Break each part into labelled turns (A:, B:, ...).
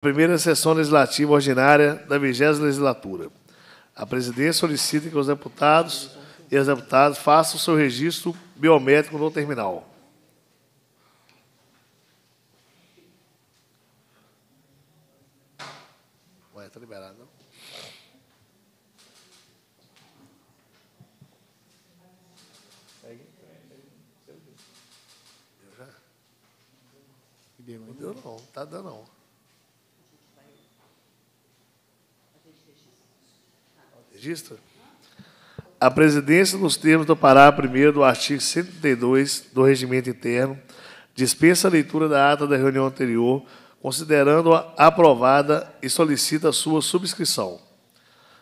A: Primeira sessão legislativa ordinária da 20 legislatura. A presidência solicita que os deputados e as deputadas façam seu registro biométrico no terminal. Ué, está liberado, não? deu não, está dando não. A presidência, nos termos do parágrafo primeiro do artigo 132 do Regimento Interno, dispensa a leitura da ata da reunião anterior, considerando-a aprovada e solicita sua subscrição.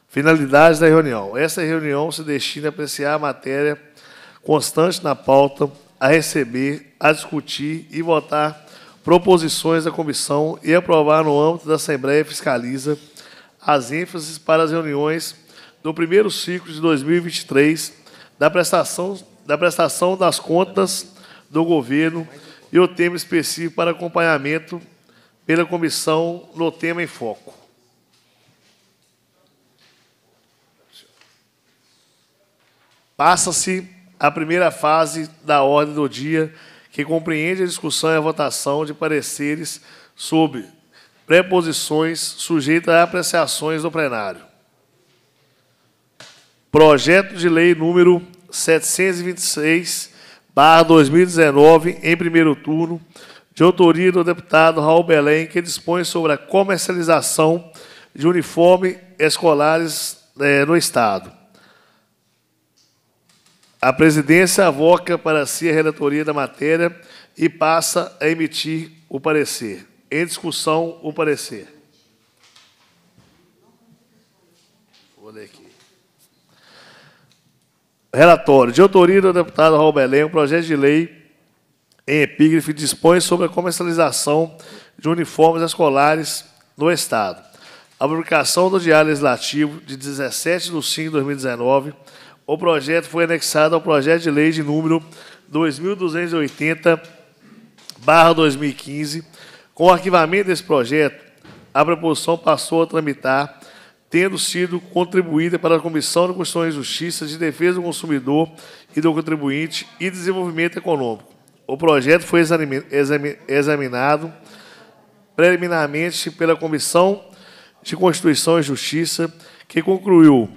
A: Finalidades da reunião. Esta reunião se destina a apreciar a matéria constante na pauta, a receber, a discutir e votar proposições da comissão e aprovar no âmbito da Assembleia Fiscaliza as ênfases para as reuniões no primeiro ciclo de 2023 da prestação, da prestação das contas do governo e o tema específico para acompanhamento pela comissão no tema em foco. Passa-se a primeira fase da ordem do dia, que compreende a discussão e a votação de pareceres sobre preposições sujeitas a apreciações do plenário. Projeto de Lei número 726, barra 2019, em primeiro turno, de autoria do deputado Raul Belém, que dispõe sobre a comercialização de uniformes escolares é, no Estado. A presidência avoca para si a relatoria da matéria e passa a emitir o parecer. Em discussão, o parecer. Relatório. De autoria do deputado Raul Belém, o projeto de lei em epígrafe dispõe sobre a comercialização de uniformes escolares no Estado. A publicação do Diário Legislativo de 17 de 5 de 2019, o projeto foi anexado ao projeto de lei de número 2280-2015. Com o arquivamento desse projeto, a proposição passou a tramitar tendo sido contribuída para a Comissão de Constituição e Justiça de Defesa do Consumidor e do Contribuinte e Desenvolvimento Econômico. O projeto foi examinado preliminarmente pela Comissão de Constituição e Justiça, que concluiu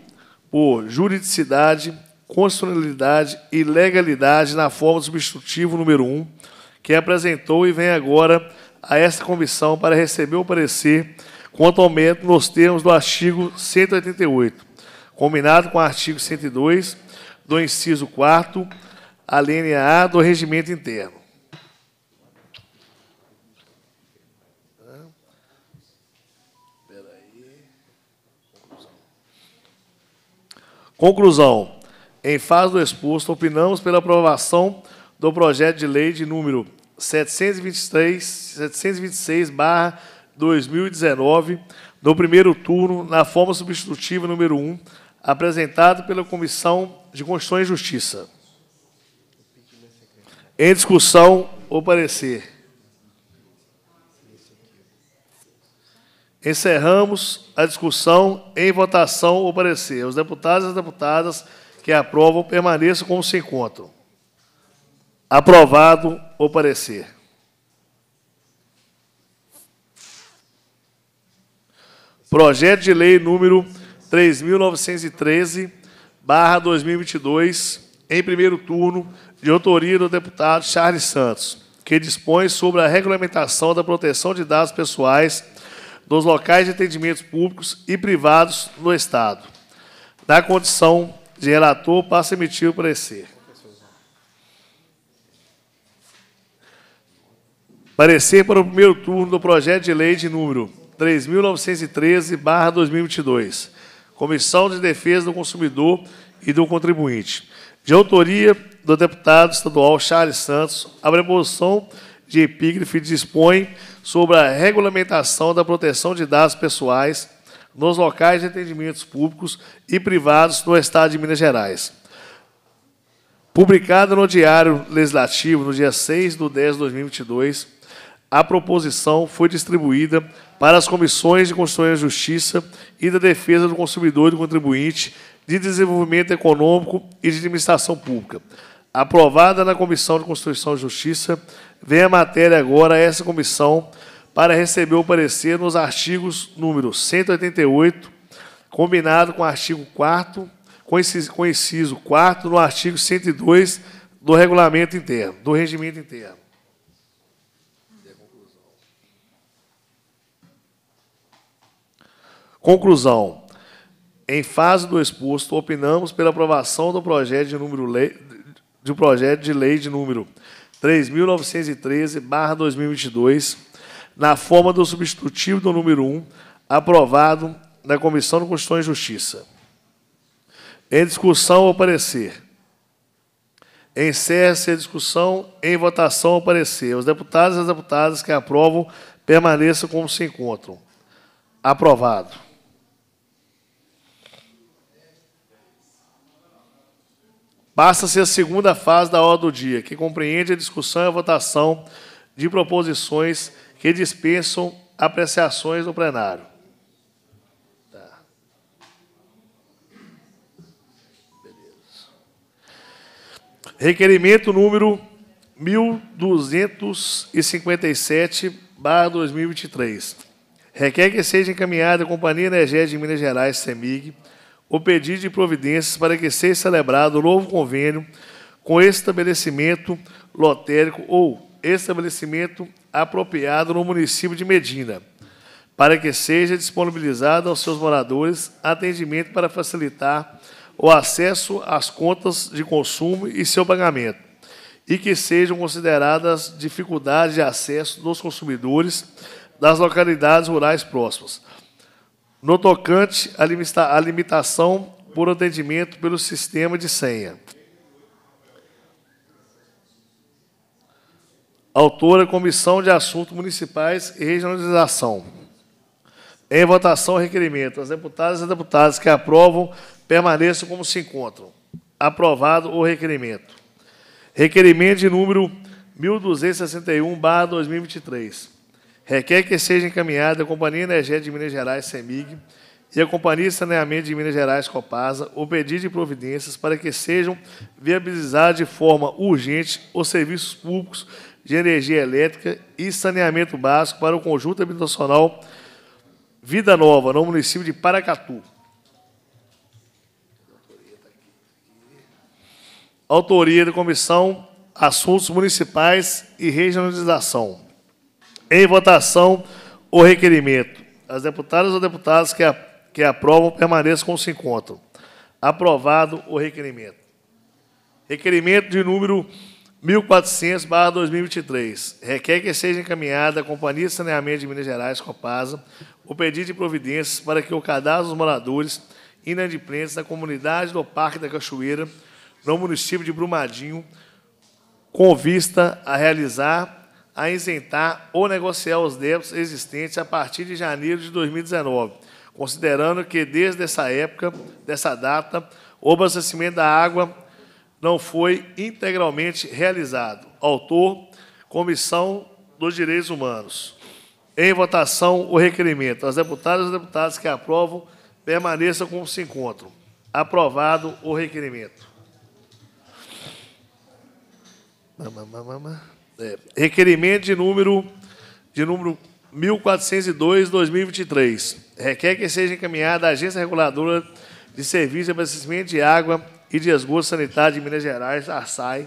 A: por juridicidade, constitucionalidade e legalidade na forma substitutivo número 1, que apresentou e vem agora a esta comissão para receber o parecer quanto ao aumento nos termos do artigo 188, combinado com o artigo 102 do inciso 4, a linha A do regimento interno. Conclusão. Em fase do exposto, opinamos pela aprovação do projeto de lei de número 723, 726, 2019, no primeiro turno, na forma substitutiva número 1, apresentado pela Comissão de Constituição e Justiça. Em discussão o parecer. Encerramos a discussão em votação ou parecer. Os deputados e as deputadas que aprovam permaneçam como se encontram. Aprovado ou parecer. Projeto de Lei número 3.913, barra 2022, em primeiro turno, de autoria do deputado Charles Santos, que dispõe sobre a regulamentação da proteção de dados pessoais dos locais de atendimentos públicos e privados no Estado. Na condição de relator, passa a emitir o parecer. Parecer para o primeiro turno do projeto de lei de número 3.913-2022, Comissão de Defesa do Consumidor e do Contribuinte, de autoria do deputado estadual Charles Santos, a proposição de epígrafe dispõe sobre a regulamentação da proteção de dados pessoais nos locais de atendimentos públicos e privados no Estado de Minas Gerais. Publicada no Diário Legislativo no dia 6 de 10 de 2022, a proposição foi distribuída para as comissões de Constituição e Justiça e da Defesa do Consumidor e do Contribuinte, de Desenvolvimento Econômico e de Administração Pública. Aprovada na Comissão de Constituição e Justiça, vem a matéria agora a essa comissão para receber o parecer nos artigos número 188, combinado com o artigo 4 com inciso, inciso 4 no artigo 102 do regulamento interno, do regimento interno. Conclusão. Em fase do exposto, opinamos pela aprovação do projeto de, número lei, de projeto de lei de número 3.913-2022, na forma do substitutivo do número 1, aprovado na Comissão de Constituição e Justiça. Em discussão ou parecer. Encerra-se a discussão em votação ou parecer. Os deputados e as deputadas que aprovam permaneçam como se encontram. Aprovado. Passa-se a segunda fase da ordem do dia, que compreende a discussão e a votação de proposições que dispensam apreciações no plenário. Tá. Requerimento número 1257, barra 2023. Requer que seja encaminhada à Companhia Energética de Minas Gerais, CEMIG, o pedido de providências para que seja celebrado o novo convênio com estabelecimento lotérico ou estabelecimento apropriado no município de Medina, para que seja disponibilizado aos seus moradores atendimento para facilitar o acesso às contas de consumo e seu pagamento, e que sejam consideradas dificuldades de acesso dos consumidores das localidades rurais próximas, no tocante à limitação por atendimento pelo sistema de senha. Autora, é Comissão de Assuntos Municipais e Regionalização. Em votação, requerimento. As deputadas e deputados que aprovam permaneçam como se encontram. Aprovado o requerimento. Requerimento de número 1261, 2023. Requer que seja encaminhada a Companhia Energética de Minas Gerais, CEMIG, e a Companhia de Saneamento de Minas Gerais, Copasa, o pedido de providências para que sejam viabilizados de forma urgente os serviços públicos de energia elétrica e saneamento básico para o conjunto habitacional Vida Nova, no município de Paracatu. Autoria da Comissão Assuntos Municipais e Regionalização. Em votação, o requerimento. As deputadas ou deputados que, a, que aprovam permaneçam como se encontram. Aprovado o requerimento. Requerimento de número 1400-2023. Requer que seja encaminhada à Companhia de Saneamento de Minas Gerais, Copasa, o pedido de providências para que o cadastro dos moradores inadimplentes da comunidade do Parque da Cachoeira, no município de Brumadinho, com vista a realizar a isentar ou negociar os débitos existentes a partir de janeiro de 2019, considerando que desde essa época, dessa data, o abastecimento da água não foi integralmente realizado. Autor, Comissão dos Direitos Humanos. Em votação, o requerimento. As deputadas e deputados que aprovam permaneçam como se encontram. Aprovado o requerimento. Mamamamamam. É, requerimento de número, de número 1402-2023. Requer que seja encaminhada à Agência Reguladora de Serviços de Abastecimento de Água e de Esgoto Sanitário de Minas Gerais, ARSAI,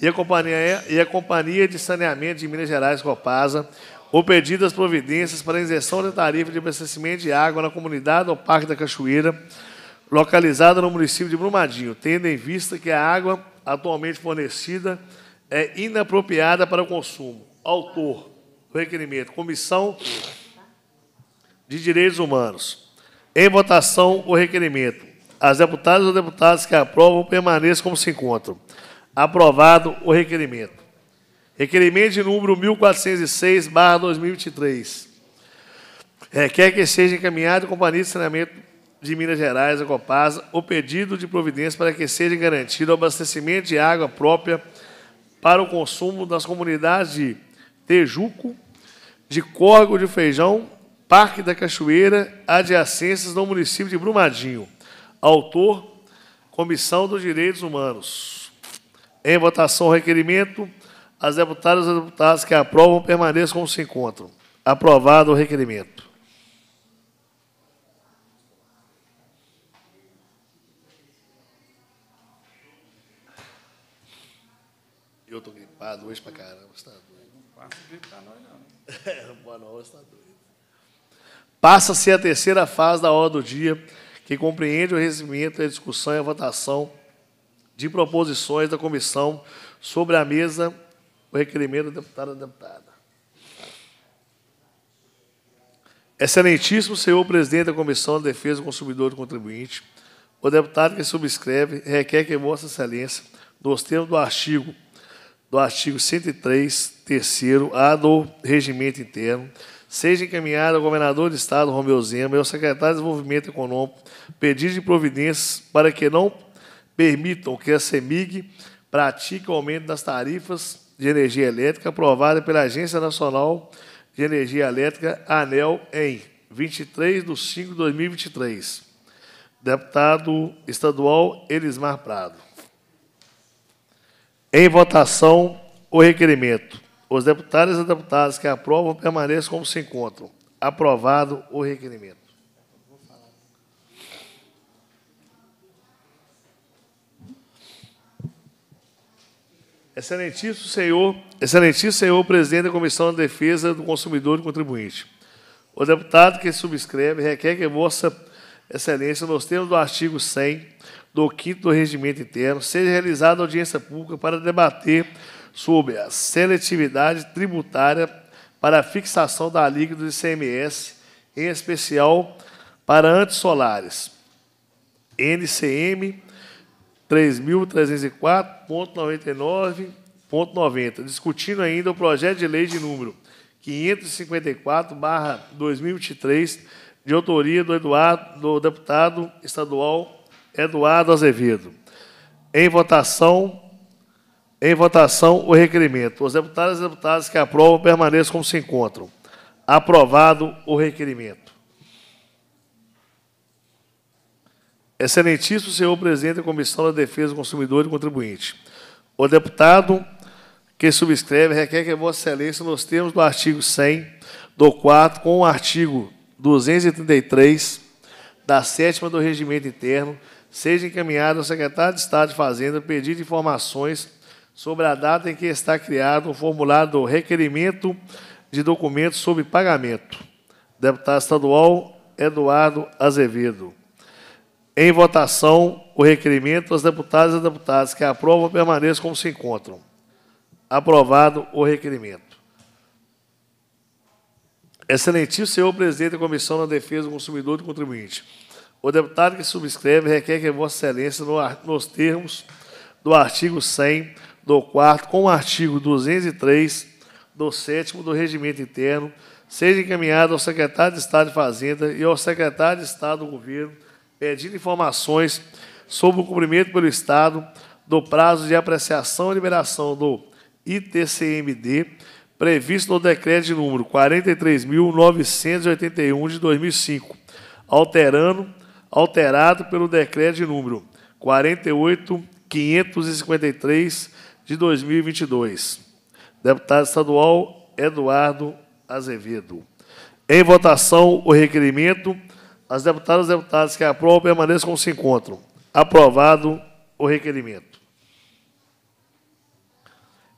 A: e a Companhia, e a Companhia de Saneamento de Minas Gerais, Copasa, ou pedidas providências para isenção da tarifa de abastecimento de água na comunidade ou Parque da Cachoeira, localizada no município de Brumadinho, tendo em vista que a água atualmente fornecida é inapropriada para o consumo. Autor, requerimento, Comissão de Direitos Humanos. Em votação, o requerimento. As deputadas ou deputados que aprovam permaneçam como se encontram. Aprovado o requerimento. Requerimento de número 1406, 2023. Requer que seja encaminhado à Companhia de Saneamento de Minas Gerais, a Copasa, o pedido de providência para que seja garantido o abastecimento de água própria para o consumo das comunidades de Tejuco, de Córgo de Feijão, Parque da Cachoeira, adjacências no município de Brumadinho. Autor, Comissão dos Direitos Humanos. Em votação, requerimento. As deputadas e deputados que aprovam permaneçam como se encontram. Aprovado o requerimento. Eu tô gripado hoje pra caramba, você tá doido. Não passa gripe nós, não. Né? É, boa noite, tá doido. Passa-se a terceira fase da hora do dia, que compreende o regimento, a discussão e a votação de proposições da comissão sobre a mesa, o requerimento da deputada da deputada. Excelentíssimo senhor presidente da Comissão de Defesa do Consumidor e do Contribuinte, o deputado que subscreve requer que Vossa Excelência, nos termos do artigo do artigo 103, terceiro, a do regimento interno, seja encaminhada ao governador do Estado, Romeu Zema, e ao secretário de Desenvolvimento Econômico, pedido de providências para que não permitam que a CEMIG pratique o aumento das tarifas de energia elétrica aprovada pela Agência Nacional de Energia Elétrica, ANEL, em 23 de 5 de 2023. Deputado estadual Elismar Prado. Em votação, o requerimento. Os deputados e deputadas que aprovam permaneçam como se encontram. Aprovado o requerimento. Excelentíssimo senhor, excelentíssimo senhor presidente da Comissão de Defesa do Consumidor e Contribuinte. O deputado que subscreve requer que vossa excelência, nos termos do artigo 100 do quinto regimento interno, seja realizada audiência pública para debater sobre a seletividade tributária para a fixação da alíquota do ICMS, em especial para antissolares. NCM 3.304.99.90, discutindo ainda o projeto de lei de número 554/2023, de autoria do Eduardo, do deputado estadual Eduardo Azevedo. Em votação, em votação o requerimento. Os deputados e deputadas que aprovam permaneçam como se encontram. Aprovado o requerimento. Excelentíssimo senhor presidente da Comissão da Defesa do Consumidor e do Contribuinte. O deputado que subscreve requer que Vossa Excelência, nos termos do artigo 100 do 4, com o artigo 233 da sétima do Regimento Interno, seja encaminhado ao secretário de Estado de Fazenda pedido informações sobre a data em que está criado o formulário do requerimento de documentos sobre pagamento. Deputado estadual Eduardo Azevedo. Em votação, o requerimento das deputadas e deputados que aprovam permaneçam como se encontram. Aprovado o requerimento. Excelentíssimo senhor presidente da Comissão da Defesa do Consumidor e do Contribuinte. O deputado que subscreve requer que Vossa Excelência, nos termos do artigo 100 do 4 com o artigo 203 do 7 do Regimento Interno, seja encaminhado ao secretário de Estado de Fazenda e ao secretário de Estado do Governo, pedindo informações sobre o cumprimento pelo Estado do prazo de apreciação e liberação do ITCMD, previsto no decreto de número 43.981 de 2005, alterando alterado pelo decreto de número 48553 de 2022. Deputado estadual Eduardo Azevedo. Em votação, o requerimento. As deputadas e deputados que aprovam permaneçam como se encontram. Aprovado o requerimento.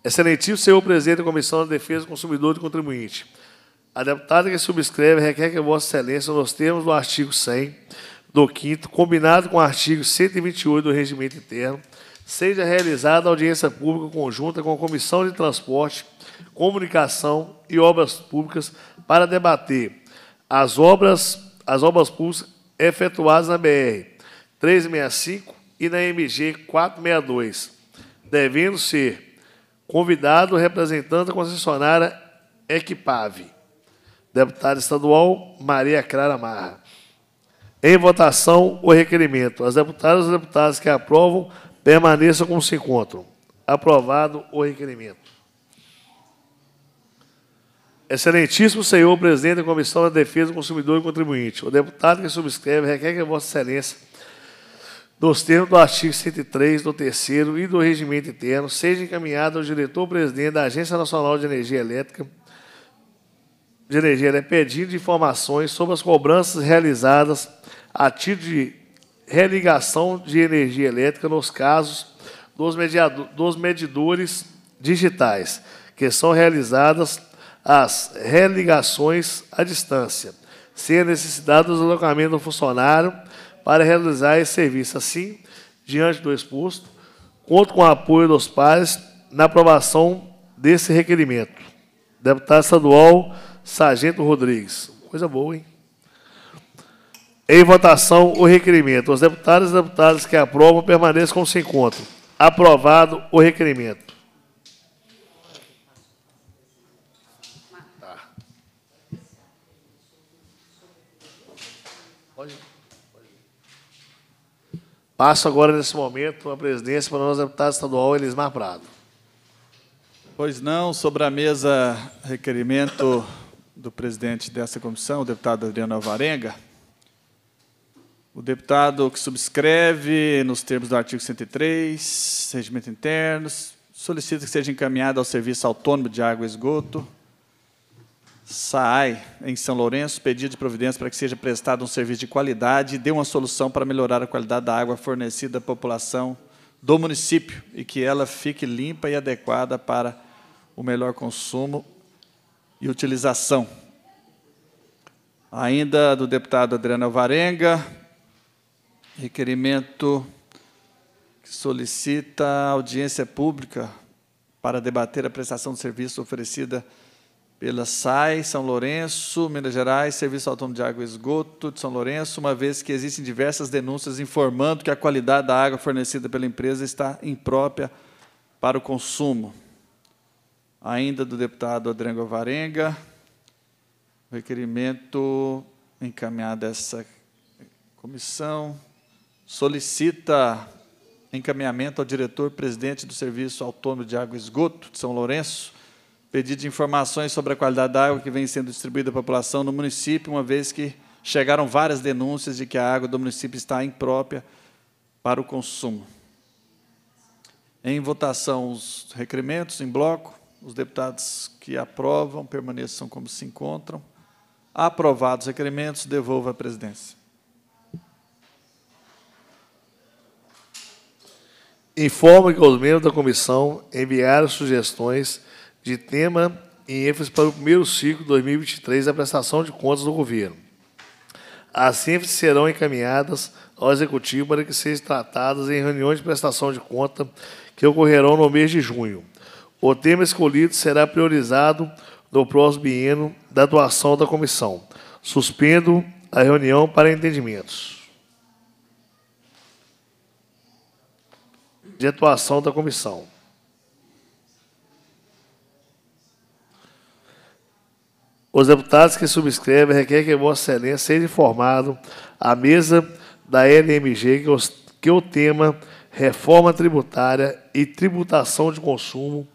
A: Excelentíssimo senhor presidente da Comissão de Defesa do Consumidor e do Contribuinte. A deputada que subscreve requer que Vossa Excelência, nos termos do artigo 100 do quinto, combinado com o artigo 128 do Regimento Interno, seja realizada audiência pública conjunta com a Comissão de Transporte, Comunicação e Obras Públicas para debater as obras, as obras públicas efetuadas na BR 365 e na MG 462, devendo ser convidado o representante da concessionária Equipave, deputada estadual Maria Clara Marra. Em votação, o requerimento. As deputadas e deputados que aprovam permaneçam como se encontram. Aprovado o requerimento. Excelentíssimo senhor presidente da Comissão da Defesa do Consumidor e Contribuinte, o deputado que subscreve requer que Vossa Excelência, nos termos do artigo 103 do terceiro e do regimento interno, seja encaminhado ao diretor-presidente da Agência Nacional de Energia Elétrica de energia, né, pedindo informações sobre as cobranças realizadas a título de religação de energia elétrica nos casos dos, dos medidores digitais, que são realizadas as religações à distância, sem a necessidade do deslocamento do funcionário para realizar esse serviço. Assim, diante do exposto, conto com o apoio dos pares na aprovação desse requerimento. Deputado estadual Sargento Rodrigues. Coisa boa, hein? Em votação, o requerimento. Os deputados e deputadas que aprovam permaneçam o seu encontro. Aprovado o requerimento. Passo agora, nesse momento, a presidência para o nosso deputado estadual Elismar Prado. Pois não,
B: sobre a mesa, requerimento do presidente dessa comissão, o deputado Adriano Alvarenga. O deputado que subscreve, nos termos do artigo 103, Regimento Interno, solicita que seja encaminhado ao Serviço Autônomo de Água e Esgoto, SAAI, em São Lourenço, pedido de providência para que seja prestado um serviço de qualidade e dê uma solução para melhorar a qualidade da água fornecida à população do município e que ela fique limpa e adequada para o melhor consumo e utilização. Ainda do deputado Adriano Alvarenga, requerimento que solicita audiência pública para debater a prestação de serviço oferecida pela SAI, São Lourenço, Minas Gerais, Serviço Autônomo de Água e Esgoto de São Lourenço, uma vez que existem diversas denúncias informando que a qualidade da água fornecida pela empresa está imprópria para o consumo ainda do deputado Adrengo Varenga, requerimento encaminhado a essa comissão, solicita encaminhamento ao diretor-presidente do Serviço Autônomo de Água e Esgoto de São Lourenço, pedido de informações sobre a qualidade da água que vem sendo distribuída à população no município, uma vez que chegaram várias denúncias de que a água do município está imprópria para o consumo. Em votação, os requerimentos em bloco. Os deputados que aprovam permaneçam como se encontram. Aprovados os requerimentos,
A: devolva à presidência. Informo que os membros da comissão enviaram sugestões de tema e ênfase para o primeiro ciclo de 2023 da prestação de contas do governo. As ênfases serão encaminhadas ao Executivo para que sejam tratadas em reuniões de prestação de conta que ocorrerão no mês de junho. O tema escolhido será priorizado no próximo biênio da atuação da comissão. Suspendo a reunião para entendimentos. De atuação da comissão. Os deputados que subscrevem requerem que Vossa Excelência seja informado à mesa da LMG que, os, que o tema reforma tributária e tributação de consumo,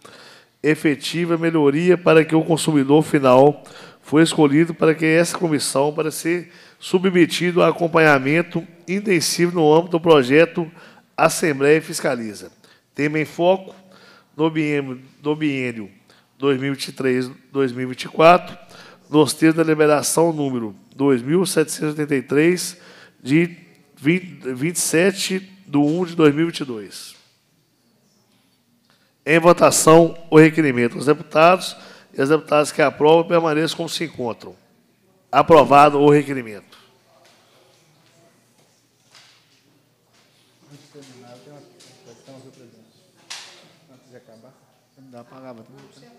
A: efetiva melhoria para que o consumidor final foi escolhido para que essa comissão para ser submetido a acompanhamento intensivo no âmbito do projeto Assembleia Fiscaliza. Tema em foco no biênio, no biênio 2023-2024, nos termos da liberação número 2783 de 20, 27 de 1 de 2022. Em votação, o requerimento. Os deputados e as deputadas que aprovam permaneçam como se encontram. Aprovado o requerimento.
B: dá a palavra. Tá?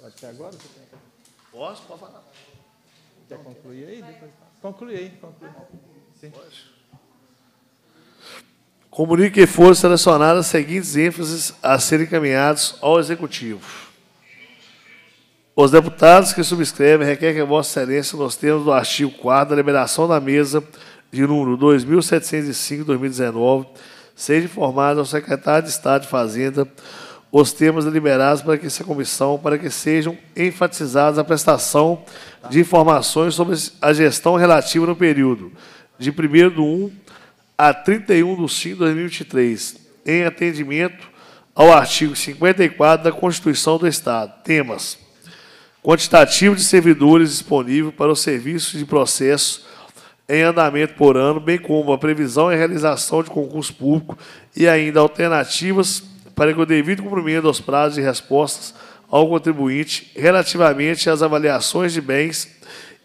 B: Pode ser agora?
A: Posso? Pode falar. Quer
B: concluir aí? Conclui aí. Concluir.
A: Sim. Pode. Comunique que foram selecionadas as seguintes ênfases a serem encaminhados ao Executivo. Os deputados que subscrevem requerem que Vossa Excelência, nos termos do artigo 4 da liberação da mesa de número 2705-2019, seja informado ao secretário de Estado de Fazenda os temas deliberados para que essa comissão, para que sejam enfatizadas a prestação de informações sobre a gestão relativa no período de 1 de 1 a 31 de 5 de 2023, em atendimento ao artigo 54 da Constituição do Estado. Temas: quantitativo de servidores disponível para os serviços de processo em andamento por ano, bem como a previsão e realização de concurso público e ainda alternativas para que o devido cumprimento aos prazos de respostas ao contribuinte relativamente às avaliações de bens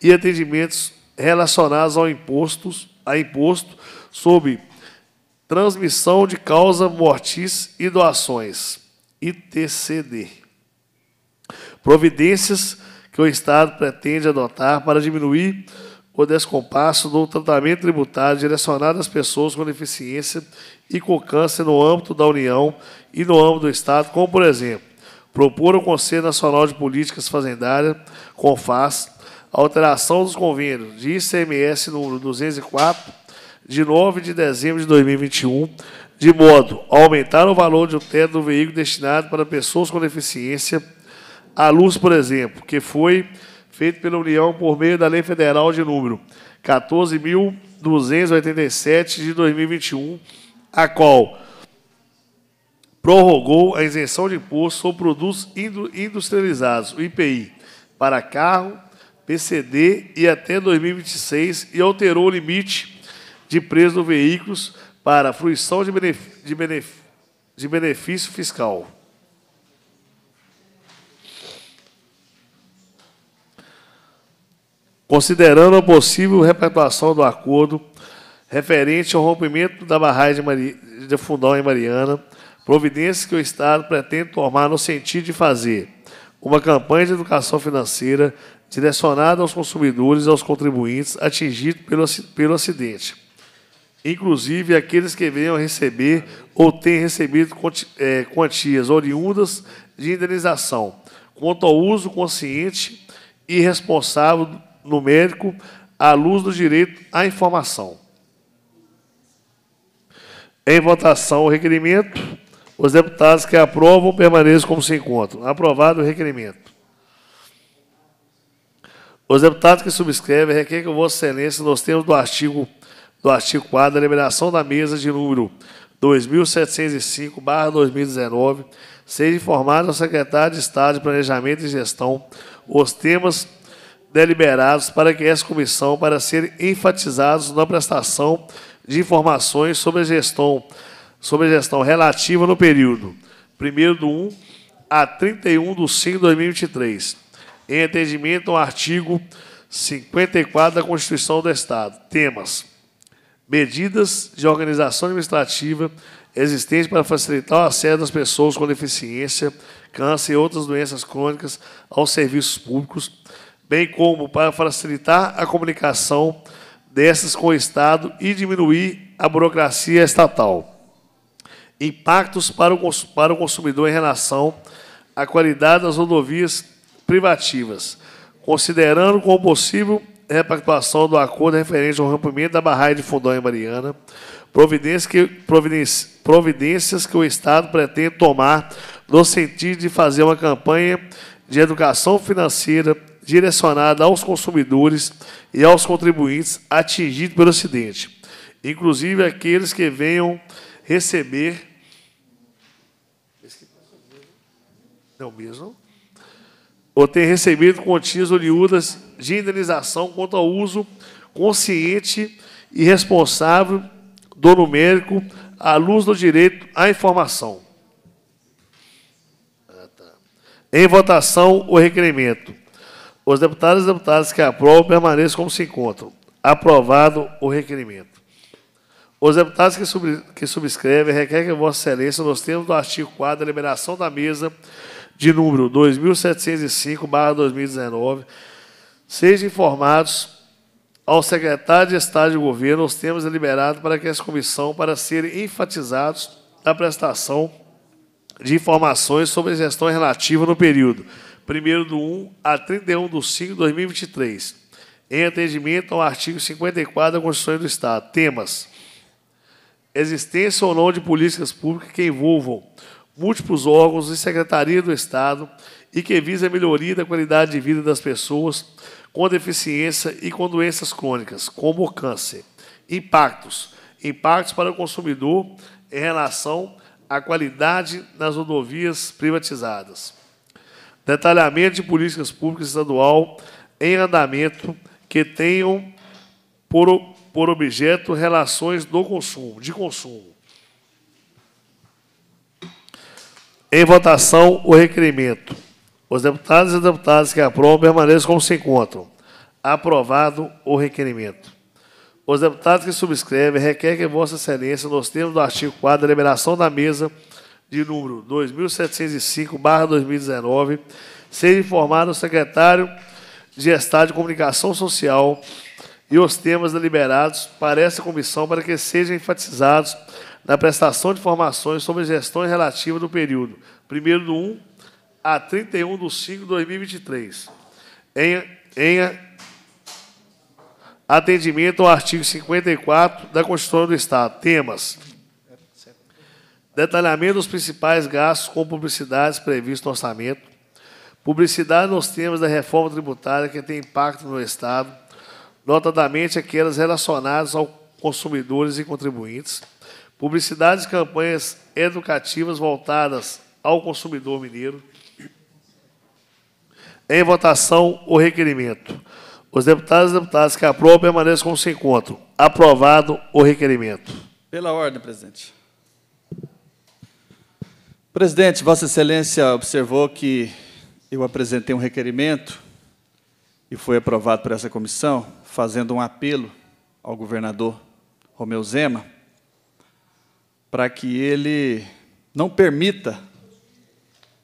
A: e atendimentos relacionados ao impostos, a imposto sobre transmissão de causa mortis e doações, ITCD. Providências que o Estado pretende adotar para diminuir o descompasso do tratamento tributário direcionado às pessoas com deficiência e com câncer no âmbito da União e no âmbito do Estado, como, por exemplo, propor ao Conselho Nacional de Políticas Fazendárias, CONFAS, alteração dos convênios de ICMS número 204 de 9 de dezembro de 2021, de modo a aumentar o valor de um teto do veículo destinado para pessoas com deficiência, à luz, por exemplo, que foi feito pela União por meio da Lei Federal de número 14.287 de 2021, a qual prorrogou a isenção de imposto sobre produtos industrializados, o IPI, para carro, PCD e até 2026 e alterou o limite de preço veículos para fruição de, benef de, benef de benefício fiscal. Considerando a possível repercussão do acordo referente ao rompimento da barragem de, de Fundão em Mariana, providências que o Estado pretende tomar no sentido de fazer uma campanha de educação financeira direcionada aos consumidores e aos contribuintes atingidos pelo, pelo acidente inclusive aqueles que venham receber ou têm recebido é, quantias oriundas de indenização, quanto ao uso consciente e responsável no médico à luz do direito à informação. Em votação o requerimento, os deputados que aprovam permaneçam como se encontram. Aprovado o requerimento. Os deputados que subscrevem requerem que Vossa Excelência, nos termos do artigo do artigo 4 da deliberação da mesa de número 2705-2019, seja informado ao secretário de Estado de Planejamento e Gestão os temas deliberados para que essa comissão para serem enfatizados na prestação de informações sobre a gestão, sobre a gestão relativa no período 1 do 1 a 31 de 5 de 2023, em atendimento ao artigo 54 da Constituição do Estado. Temas medidas de organização administrativa existentes para facilitar o acesso das pessoas com deficiência, câncer e outras doenças crônicas aos serviços públicos, bem como para facilitar a comunicação dessas com o Estado e diminuir a burocracia estatal. Impactos para o, para o consumidor em relação à qualidade das rodovias privativas, considerando como possível repactuação do acordo referente ao rompimento da barragem de Fundão em Mariana, providências que, providência, providências que o Estado pretende tomar no sentido de fazer uma campanha de educação financeira direcionada aos consumidores e aos contribuintes atingidos pelo acidente, inclusive aqueles que venham receber. Não mesmo? Ou ter recebido quantias oriundas de indenização quanto ao uso consciente e responsável do numérico à luz do direito à informação. Em votação, o requerimento. Os deputados e deputadas que aprovam permaneçam como se encontram. Aprovado o requerimento. Os deputados que, sub, que subscrevem requerem que Vossa Excelência, nos termos do artigo 4 da deliberação da mesa de número 2705, 2019, Sejam informados ao secretário de Estado de Governo os termos deliberados para que essa comissão, para serem enfatizados na prestação de informações sobre a gestão relativa no período 1 de 1 a 31 de 5 de 2023, em atendimento ao artigo 54 da Constituição do Estado. Temas: existência ou não de políticas públicas que envolvam múltiplos órgãos e secretaria do Estado e que visa a melhoria da qualidade de vida das pessoas com deficiência e com doenças crônicas, como o câncer. Impactos. Impactos para o consumidor em relação à qualidade nas rodovias privatizadas. Detalhamento de políticas públicas estadual em andamento que tenham por, por objeto relações do consumo, de consumo. Em votação, o requerimento. Os deputados e deputadas que aprovam permaneçam como se encontram. Aprovado o requerimento. Os deputados que subscrevem requerem que Vossa Excelência, nos termos do artigo 4 da deliberação da mesa de número 2705-2019, seja informado o secretário de Estado de Comunicação Social e os temas deliberados para essa comissão para que sejam enfatizados na prestação de informações sobre a gestão relativa do período 1 do 1 a 31 de 5 de 2023, em, em atendimento ao artigo 54 da Constituição do Estado. Temas. Detalhamento dos principais gastos com publicidades previstos no orçamento. Publicidade nos temas da reforma tributária que tem impacto no Estado, notadamente aquelas relacionadas aos consumidores e contribuintes. Publicidades e campanhas educativas voltadas ao consumidor mineiro. Em votação, o requerimento. Os deputados e deputadas que aprovam permaneçam como se encontram. Aprovado o requerimento.
B: Pela ordem, presidente.
A: Presidente, Vossa Excelência observou que
B: eu apresentei um requerimento e foi aprovado por essa comissão, fazendo um apelo ao governador Romeu Zema para que ele não permita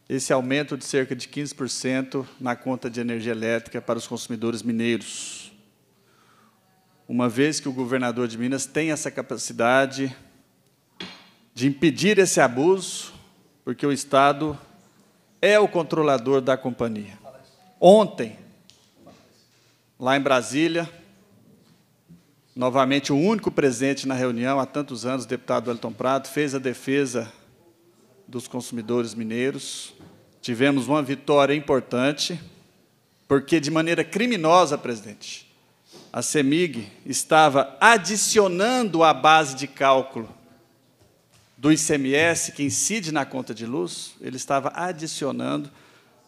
B: esse aumento de cerca de 15% na conta de energia elétrica para os consumidores mineiros. Uma vez que o governador de Minas tem essa capacidade de impedir esse abuso, porque o Estado é o controlador da companhia. Ontem, lá em Brasília, novamente o único presente na reunião há tantos anos, o deputado Elton Prado, fez a defesa dos consumidores mineiros. Tivemos uma vitória importante, porque de maneira criminosa, presidente, a CEMIG estava adicionando à base de cálculo do ICMS, que incide na conta de luz, ele estava adicionando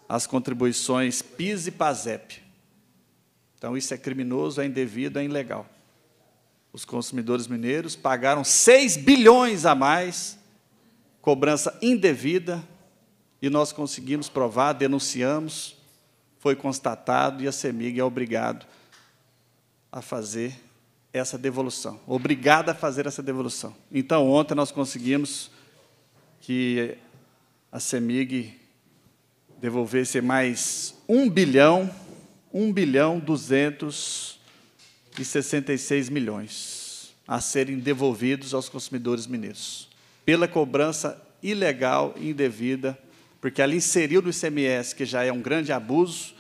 B: as contribuições PIS e PASEP. Então, isso é criminoso, é indevido, é ilegal. Os consumidores mineiros pagaram 6 bilhões a mais cobrança indevida, e nós conseguimos provar, denunciamos, foi constatado e a CEMIG é obrigado a fazer essa devolução, obrigada a fazer essa devolução. Então, ontem nós conseguimos que a CEMIG devolvesse mais 1 bilhão, 1 bilhão 266 milhões a serem devolvidos aos consumidores mineiros pela cobrança ilegal e indevida, porque ela inseriu no ICMS, que já é um grande abuso,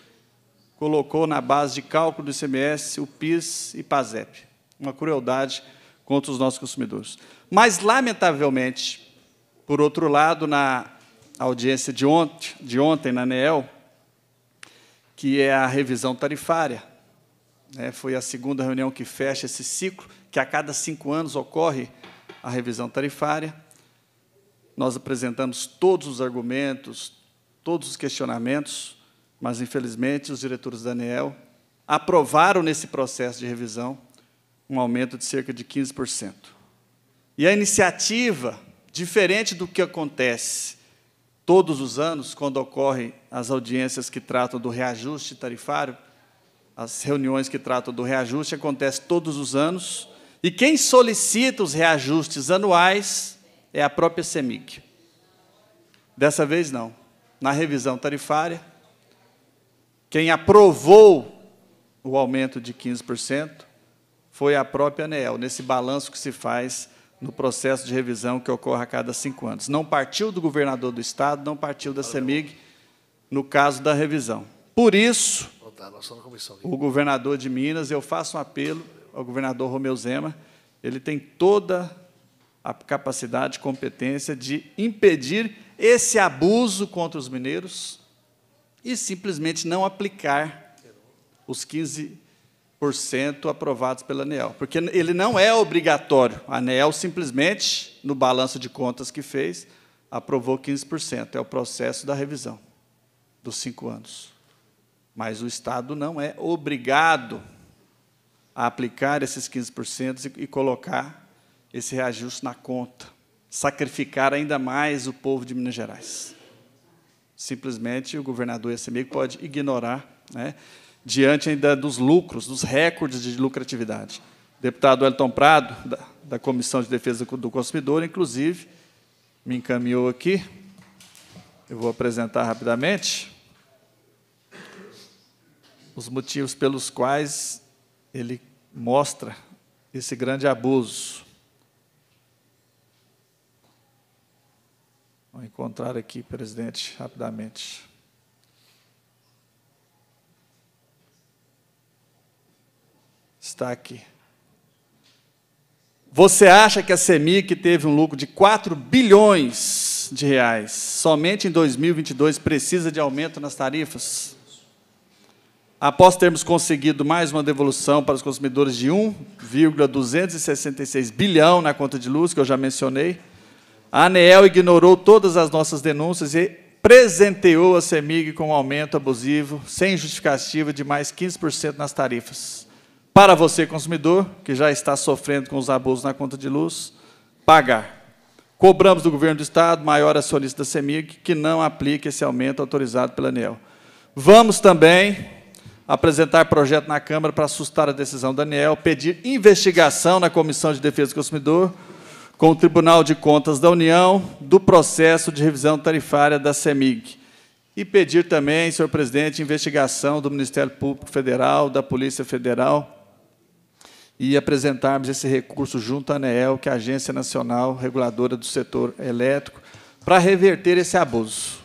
B: colocou na base de cálculo do ICMS o PIS e PASEP. Uma crueldade contra os nossos consumidores. Mas, lamentavelmente, por outro lado, na audiência de ontem, de ontem na ANEEL, que é a revisão tarifária, né, foi a segunda reunião que fecha esse ciclo, que a cada cinco anos ocorre a revisão tarifária. Nós apresentamos todos os argumentos, todos os questionamentos, mas, infelizmente, os diretores Daniel aprovaram nesse processo de revisão um aumento de cerca de 15%. E a iniciativa, diferente do que acontece todos os anos, quando ocorrem as audiências que tratam do reajuste tarifário, as reuniões que tratam do reajuste acontecem todos os anos, e quem solicita os reajustes anuais é a própria CEMIG. Dessa vez, não. Na revisão tarifária, quem aprovou o aumento de 15% foi a própria ANEEL, nesse balanço que se faz no processo de revisão que ocorre a cada cinco anos. Não partiu do governador do Estado, não partiu da CEMIG, no caso da revisão. Por isso, o governador de Minas, eu faço um apelo ao governador Romeu Zema, ele tem toda a capacidade, competência de impedir esse abuso contra os mineiros e simplesmente não aplicar os 15% aprovados pela ANEEL, porque ele não é obrigatório. A ANEEL simplesmente, no balanço de contas que fez, aprovou 15%. É o processo da revisão dos cinco anos. Mas o Estado não é obrigado a aplicar esses 15% e colocar esse reajuste na conta, sacrificar ainda mais o povo de Minas Gerais. Simplesmente o governador e pode ignorar, né, diante ainda dos lucros, dos recordes de lucratividade. O deputado Elton Prado, da, da Comissão de Defesa do Consumidor, inclusive, me encaminhou aqui, eu vou apresentar rapidamente os motivos pelos quais ele mostra esse grande abuso. Vou encontrar aqui, presidente, rapidamente. Está aqui. Você acha que a CEMIC teve um lucro de 4 bilhões de reais somente em 2022 precisa de aumento nas tarifas? Após termos conseguido mais uma devolução para os consumidores de 1,266 bilhão na conta de luz, que eu já mencionei, a ANEEL ignorou todas as nossas denúncias e presenteou a CEMIG com um aumento abusivo, sem justificativa, de mais 15% nas tarifas. Para você, consumidor, que já está sofrendo com os abusos na conta de luz, pagar. Cobramos do governo do Estado maior a solícita da CEMIG que não aplique esse aumento autorizado pela ANEEL. Vamos também apresentar projeto na Câmara para assustar a decisão da ANEEL, pedir investigação na Comissão de Defesa do Consumidor com o Tribunal de Contas da União do processo de revisão tarifária da CEMIG. E pedir também, senhor presidente, investigação do Ministério Público Federal, da Polícia Federal, e apresentarmos esse recurso junto à ANEEL, que é a Agência Nacional Reguladora do Setor Elétrico, para reverter esse abuso.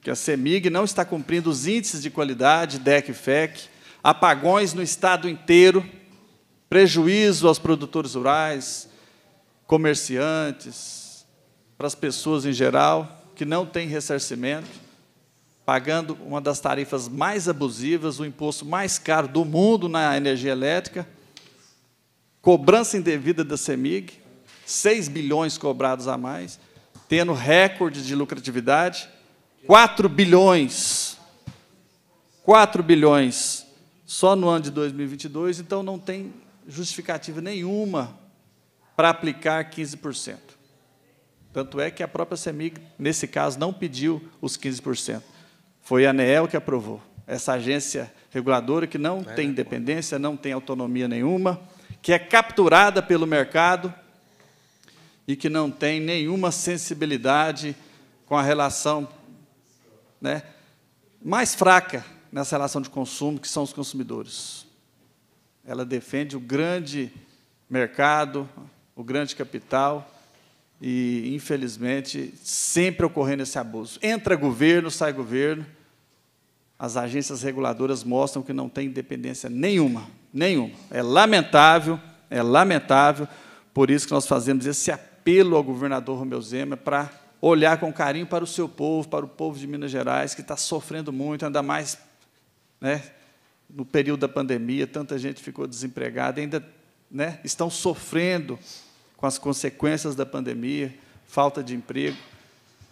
B: Que a CEMIG não está cumprindo os índices de qualidade, DEC e FEC, apagões no estado inteiro, prejuízo aos produtores rurais, comerciantes, para as pessoas em geral que não têm ressarcimento, pagando uma das tarifas mais abusivas, o imposto mais caro do mundo na energia elétrica, cobrança indevida da CEMIG, 6 bilhões cobrados a mais, tendo recorde de lucratividade, 4 bilhões, 4 bilhões só no ano de 2022, então não tem justificativa nenhuma para aplicar 15%. Tanto é que a própria CEMIG, nesse caso, não pediu os 15%. Foi a ANEEL que aprovou. Essa agência reguladora que não é, tem independência, não tem autonomia nenhuma, que é capturada pelo mercado e que não tem nenhuma sensibilidade com a relação né, mais fraca nessa relação de consumo, que são os consumidores. Ela defende o grande mercado, o grande capital e, infelizmente, sempre ocorrendo esse abuso. Entra governo, sai governo, as agências reguladoras mostram que não tem independência nenhuma, nenhuma. É lamentável, é lamentável, por isso que nós fazemos esse apelo ao governador Romeu Zema para olhar com carinho para o seu povo, para o povo de Minas Gerais, que está sofrendo muito, ainda mais né, no período da pandemia, tanta gente ficou desempregada, ainda né, estão sofrendo com as consequências da pandemia, falta de emprego,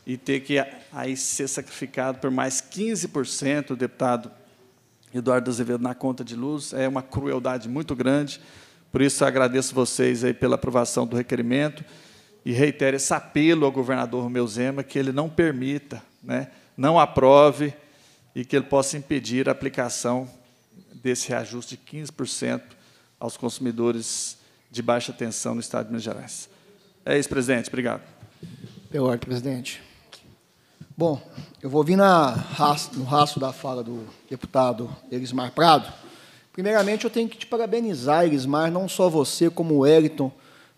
B: e ter que aí ser sacrificado por mais 15%, o deputado Eduardo Azevedo, na conta de luz, é uma crueldade muito grande. Por isso, agradeço vocês aí pela aprovação do requerimento e reitero esse apelo ao governador Romeu Zema que ele não permita, né, não aprove e que ele possa impedir a aplicação desse reajuste de 15% aos consumidores de baixa tensão no Estado de Minas Gerais. É isso, presidente. Obrigado.
C: Pior, presidente. Bom, eu vou vir no rastro da fala do deputado Elismar Prado. Primeiramente, eu tenho que te parabenizar, Elismar, não só você, como o Eliton,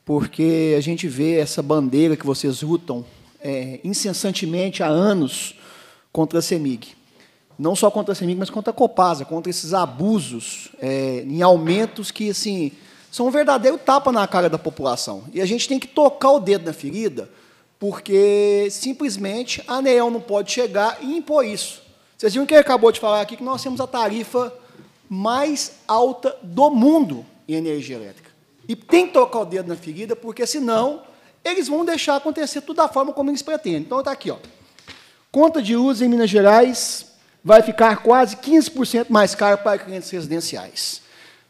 C: porque a gente vê essa bandeira que vocês lutam é, incessantemente há anos contra a CEMIG. Não só contra a CEMIG, mas contra a Copasa, contra esses abusos é, em aumentos que, assim, são um verdadeiro tapa na cara da população. E a gente tem que tocar o dedo na ferida, porque simplesmente a ANEEL não pode chegar e impor isso. Vocês viram que acabou de falar aqui que nós temos a tarifa mais alta do mundo em energia elétrica. E tem que tocar o dedo na ferida, porque senão eles vão deixar acontecer tudo da forma como eles pretendem. Então está aqui, ó. Conta de uso em Minas Gerais vai ficar quase 15% mais caro para clientes residenciais.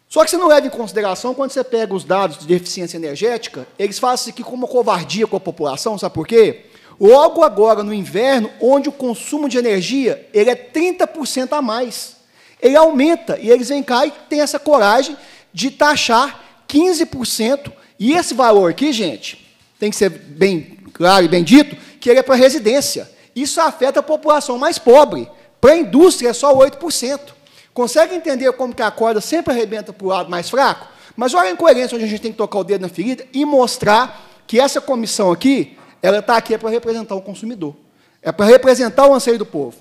C: Só que você não leva em consideração, quando você pega os dados de eficiência energética, eles fazem isso aqui como uma covardia com a população, sabe por quê? Logo agora, no inverno, onde o consumo de energia ele é 30% a mais. Ele aumenta, e eles vêm cá e têm essa coragem de taxar 15%, e esse valor aqui, gente, tem que ser bem claro e bem dito, que ele é para residência. Isso afeta a população mais pobre. Para a indústria é só 8%. Consegue entender como que a corda sempre arrebenta para o lado mais fraco? Mas olha a incoerência onde a gente tem que tocar o dedo na ferida e mostrar que essa comissão aqui, ela está aqui é para representar o consumidor. É para representar o anseio do povo.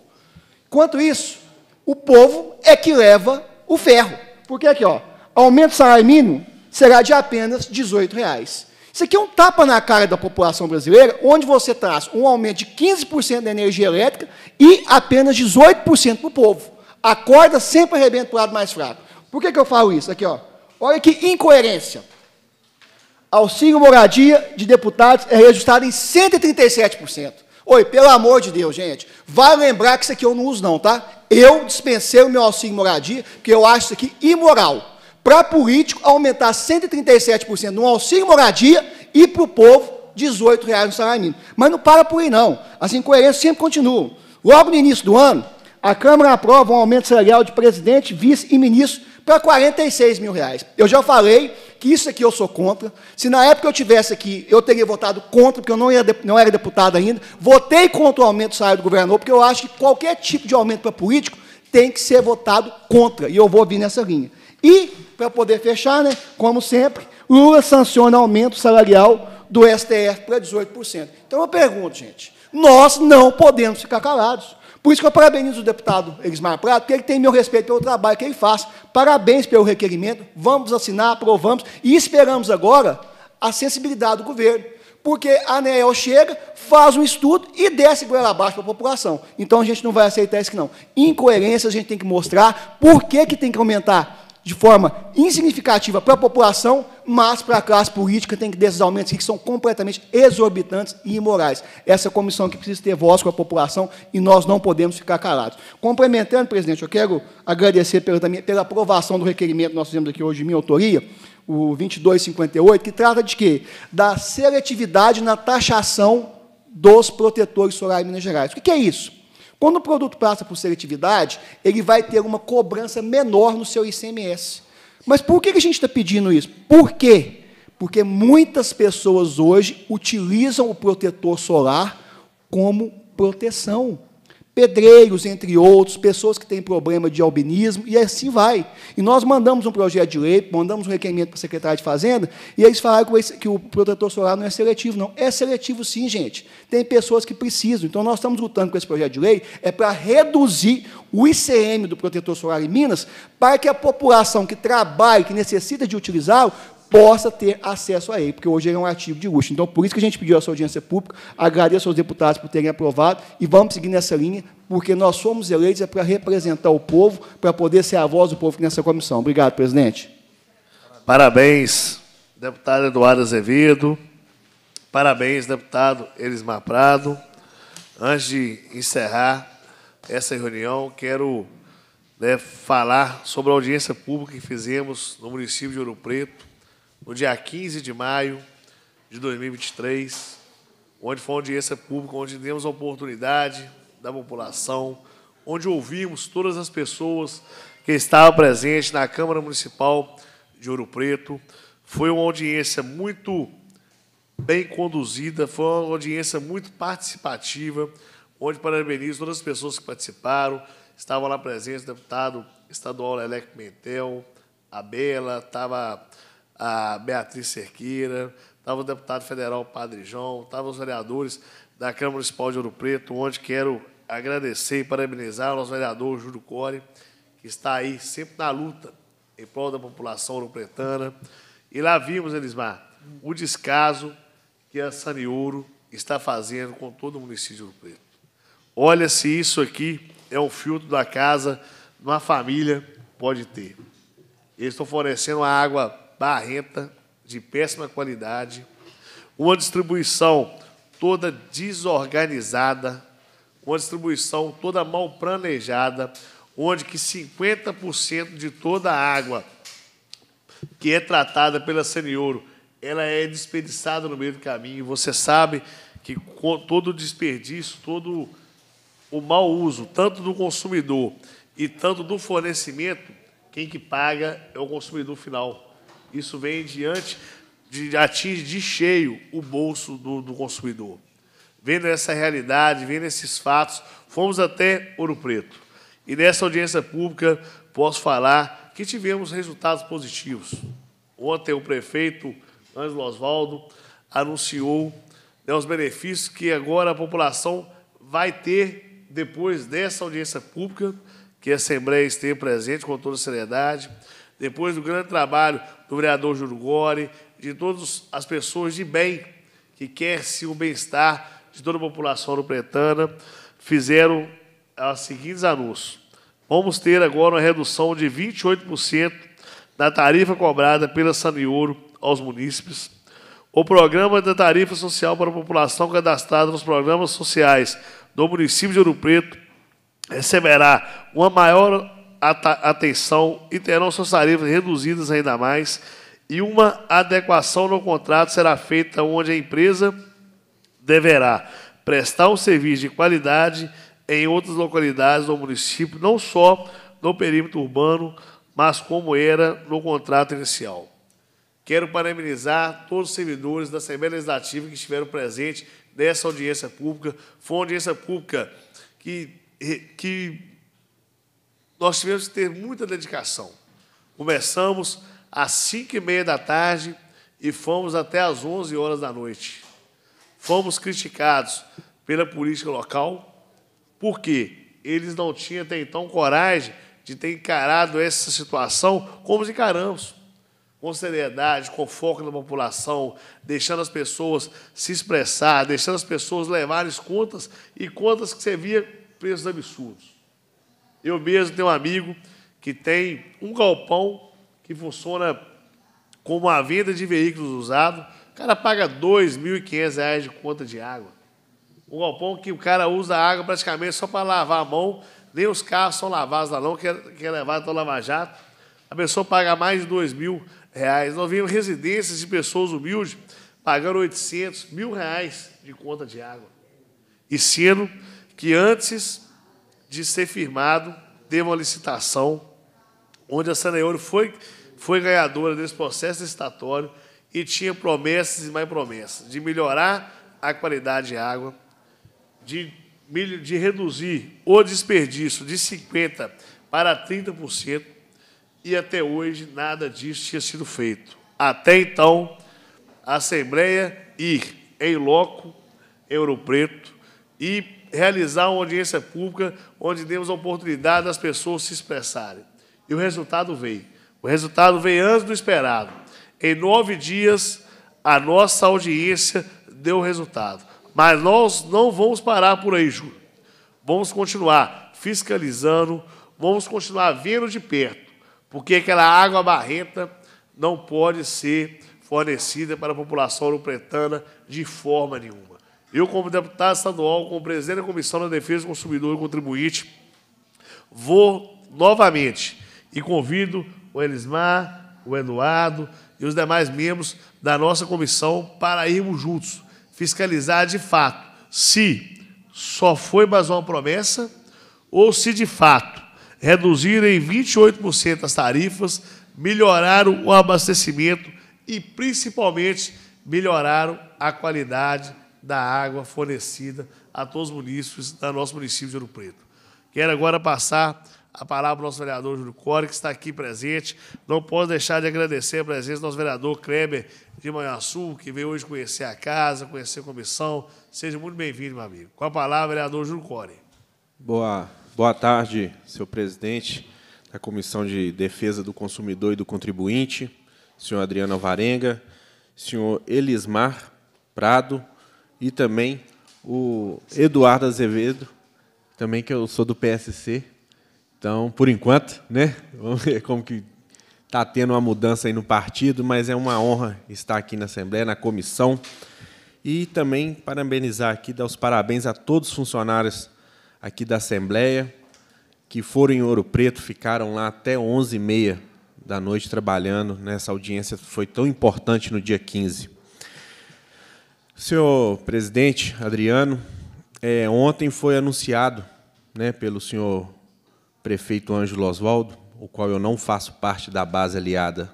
C: Enquanto isso, o povo é que leva o ferro. Porque aqui, ó, aumento do salário mínimo será de apenas R$ reais. Isso aqui é um tapa na cara da população brasileira, onde você traz um aumento de 15% da energia elétrica e apenas 18% para o povo a corda sempre arrebenta para o lado mais fraco. Por que, que eu falo isso? Aqui, ó. Olha que incoerência. Auxílio moradia de deputados é reajustado em 137%. Oi, pelo amor de Deus, gente. Vai lembrar que isso aqui eu não uso, não, tá? Eu dispensei o meu auxílio moradia, porque eu acho isso aqui imoral. Para político aumentar 137% no auxílio moradia e para o povo 18 reais no salário mínimo. Mas não para por aí, não. As incoerências sempre continuam. Logo no início do ano, a Câmara aprova um aumento salarial de presidente, vice e ministro para 46 mil reais. Eu já falei que isso aqui eu sou contra. Se na época eu tivesse aqui, eu teria votado contra, porque eu não, ia, não era deputado ainda. Votei contra o aumento do salário do governador, porque eu acho que qualquer tipo de aumento para político tem que ser votado contra. E eu vou vir nessa linha. E, para poder fechar, né, como sempre, Lula sanciona aumento salarial do STF para 18%. Então eu pergunto, gente, nós não podemos ficar calados. Por isso que eu parabenizo o deputado Elismar Prado, porque ele tem meu respeito pelo trabalho que ele faz. Parabéns pelo requerimento, vamos assinar, aprovamos e esperamos agora a sensibilidade do governo. Porque a ANEEL chega, faz um estudo e desce goela abaixo para a população. Então a gente não vai aceitar isso, não. Incoerência a gente tem que mostrar por que, que tem que aumentar de forma insignificativa para a população, mas para a classe política tem que desses aumentos que são completamente exorbitantes e imorais. Essa é comissão que precisa ter voz com a população e nós não podemos ficar calados. Complementando, presidente, eu quero agradecer pela, pela aprovação do requerimento que nós fizemos aqui hoje de minha autoria, o 2258, que trata de quê? Da seletividade na taxação dos protetores solares em Minas Gerais. O que é isso? Quando o produto passa por seletividade, ele vai ter uma cobrança menor no seu ICMS. Mas por que a gente está pedindo isso? Por quê? Porque muitas pessoas hoje utilizam o protetor solar como proteção pedreiros, entre outros, pessoas que têm problema de albinismo, e assim vai. E nós mandamos um projeto de lei, mandamos um requerimento para a secretária de Fazenda, e eles falaram que o protetor solar não é seletivo, não. É seletivo sim, gente. Tem pessoas que precisam. Então, nós estamos lutando com esse projeto de lei, é para reduzir o ICM do protetor solar em Minas, para que a população que trabalha, que necessita de utilizá-lo, possa ter acesso a ele, porque hoje ele é um ativo de luxo. Então, por isso que a gente pediu essa audiência pública, agradeço aos deputados por terem aprovado e vamos seguir nessa linha, porque nós somos eleitos é para representar o povo, para poder ser a voz do povo nessa comissão. Obrigado, presidente.
A: Parabéns, deputado Eduardo Azevedo. Parabéns, deputado Elismar Prado. Antes de encerrar essa reunião, quero né, falar sobre a audiência pública que fizemos no município de Ouro Preto no dia 15 de maio de 2023, onde foi uma audiência pública, onde demos a oportunidade da população, onde ouvimos todas as pessoas que estavam presentes na Câmara Municipal de Ouro Preto. Foi uma audiência muito bem conduzida, foi uma audiência muito participativa, onde parabenizo todas as pessoas que participaram, estavam lá presentes, o deputado estadual Lelec Mentel, a Bela, estava a Beatriz Cerqueira, estava o deputado federal Padre João, estavam os vereadores da Câmara Municipal de Ouro Preto, onde quero agradecer e parabenizar o nosso vereador Júlio Core, que está aí sempre na luta em prol da população ouropretana. E lá vimos, Elismar, o descaso que a Saniouro está fazendo com todo o município de Ouro Preto. Olha se isso aqui é um filtro da casa, uma família pode ter. Eles estão fornecendo uma água barrenta, de péssima qualidade, uma distribuição toda desorganizada, uma distribuição toda mal planejada, onde que 50% de toda a água que é tratada pela Senioro, ela é desperdiçada no meio do caminho. Você sabe que todo o desperdício, todo o mau uso, tanto do consumidor e tanto do fornecimento, quem que paga é o consumidor final. Isso vem diante de atinge de cheio o bolso do, do consumidor. Vendo essa realidade, vendo esses fatos, fomos até Ouro Preto. E nessa audiência pública, posso falar que tivemos resultados positivos. Ontem, o prefeito Ângelo Oswaldo anunciou né, os benefícios que agora a população vai ter depois dessa audiência pública, que a Assembleia esteja presente com toda a seriedade depois do grande trabalho do vereador Júlio Gore, de todas as pessoas de bem que quer o bem-estar de toda a população lupretana, fizeram os seguintes anúncios. Vamos ter agora uma redução de 28% da tarifa cobrada pela Saniouro aos munícipes. O programa da tarifa social para a população cadastrada nos programas sociais do município de Ouro Preto receberá uma maior atenção e terão suas tarifas reduzidas ainda mais, e uma adequação no contrato será feita onde a empresa deverá prestar um serviço de qualidade em outras localidades do município, não só no perímetro urbano, mas como era no contrato inicial. Quero parabenizar todos os servidores da Assembleia Legislativa que estiveram presentes nessa audiência pública. Foi uma audiência pública que, que nós tivemos que ter muita dedicação. Começamos às cinco e meia da tarde e fomos até às 11 horas da noite. Fomos criticados pela política local, porque eles não tinham até então coragem de ter encarado essa situação como os encaramos com seriedade, com foco na população, deixando as pessoas se expressar, deixando as pessoas levarem as contas e contas que você via preços absurdos. Eu mesmo tenho um amigo que tem um galpão que funciona como a venda de veículos usados. O cara paga R$ 2.500 de conta de água. Um galpão que o cara usa a água praticamente só para lavar a mão, nem os carros são lavados lá não, que é, que é levado tá jato A pessoa paga mais de dois mil reais. Nós vimos residências de pessoas humildes pagando 800 mil reais de conta de água. E sendo que antes de ser firmado, teve uma licitação, onde a Saneouro foi, foi ganhadora desse processo licitatório e tinha promessas e mais promessas de melhorar a qualidade de água, de, de reduzir o desperdício de 50% para 30%, e até hoje nada disso tinha sido feito. Até então, a Assembleia ir em loco, Ouro Preto, e realizar uma audiência pública onde demos a oportunidade das pessoas se expressarem. E o resultado veio. O resultado veio antes do esperado. Em nove dias, a nossa audiência deu resultado. Mas nós não vamos parar por aí, Júlio. Vamos continuar fiscalizando, vamos continuar vendo de perto, porque aquela água barrenta não pode ser fornecida para a população lupretana de forma nenhuma. Eu, como deputado estadual, como presidente da Comissão da Defesa do Consumidor e Contribuinte, vou novamente e convido o Elismar, o Eduardo e os demais membros da nossa comissão para irmos juntos fiscalizar de fato se só foi mais uma promessa ou se de fato reduziram em 28% as tarifas, melhoraram o abastecimento e principalmente melhoraram a qualidade da água fornecida a todos os municípios da nosso município de Ouro Preto. Quero agora passar a palavra ao nosso vereador Júlio Core, que está aqui presente. Não posso deixar de agradecer a presença do nosso vereador Kleber de Manhaçu, que veio hoje conhecer a casa, conhecer a comissão. Seja muito bem-vindo, meu amigo. Com a palavra, vereador Júlio Core.
D: Boa, boa tarde, senhor presidente da Comissão de Defesa do Consumidor e do Contribuinte, senhor Adriano Varenga, senhor Elismar Prado, e também o Eduardo Azevedo, também que eu sou do PSC. Então, por enquanto, né? Vamos ver como que está tendo uma mudança aí no partido, mas é uma honra estar aqui na Assembleia, na comissão. E também parabenizar aqui, dar os parabéns a todos os funcionários aqui da Assembleia que foram em Ouro Preto, ficaram lá até 11h30 da noite trabalhando nessa né. audiência foi tão importante no dia 15. Senhor presidente Adriano, é, ontem foi anunciado né, pelo senhor prefeito Ângelo Oswaldo, o qual eu não faço parte da base aliada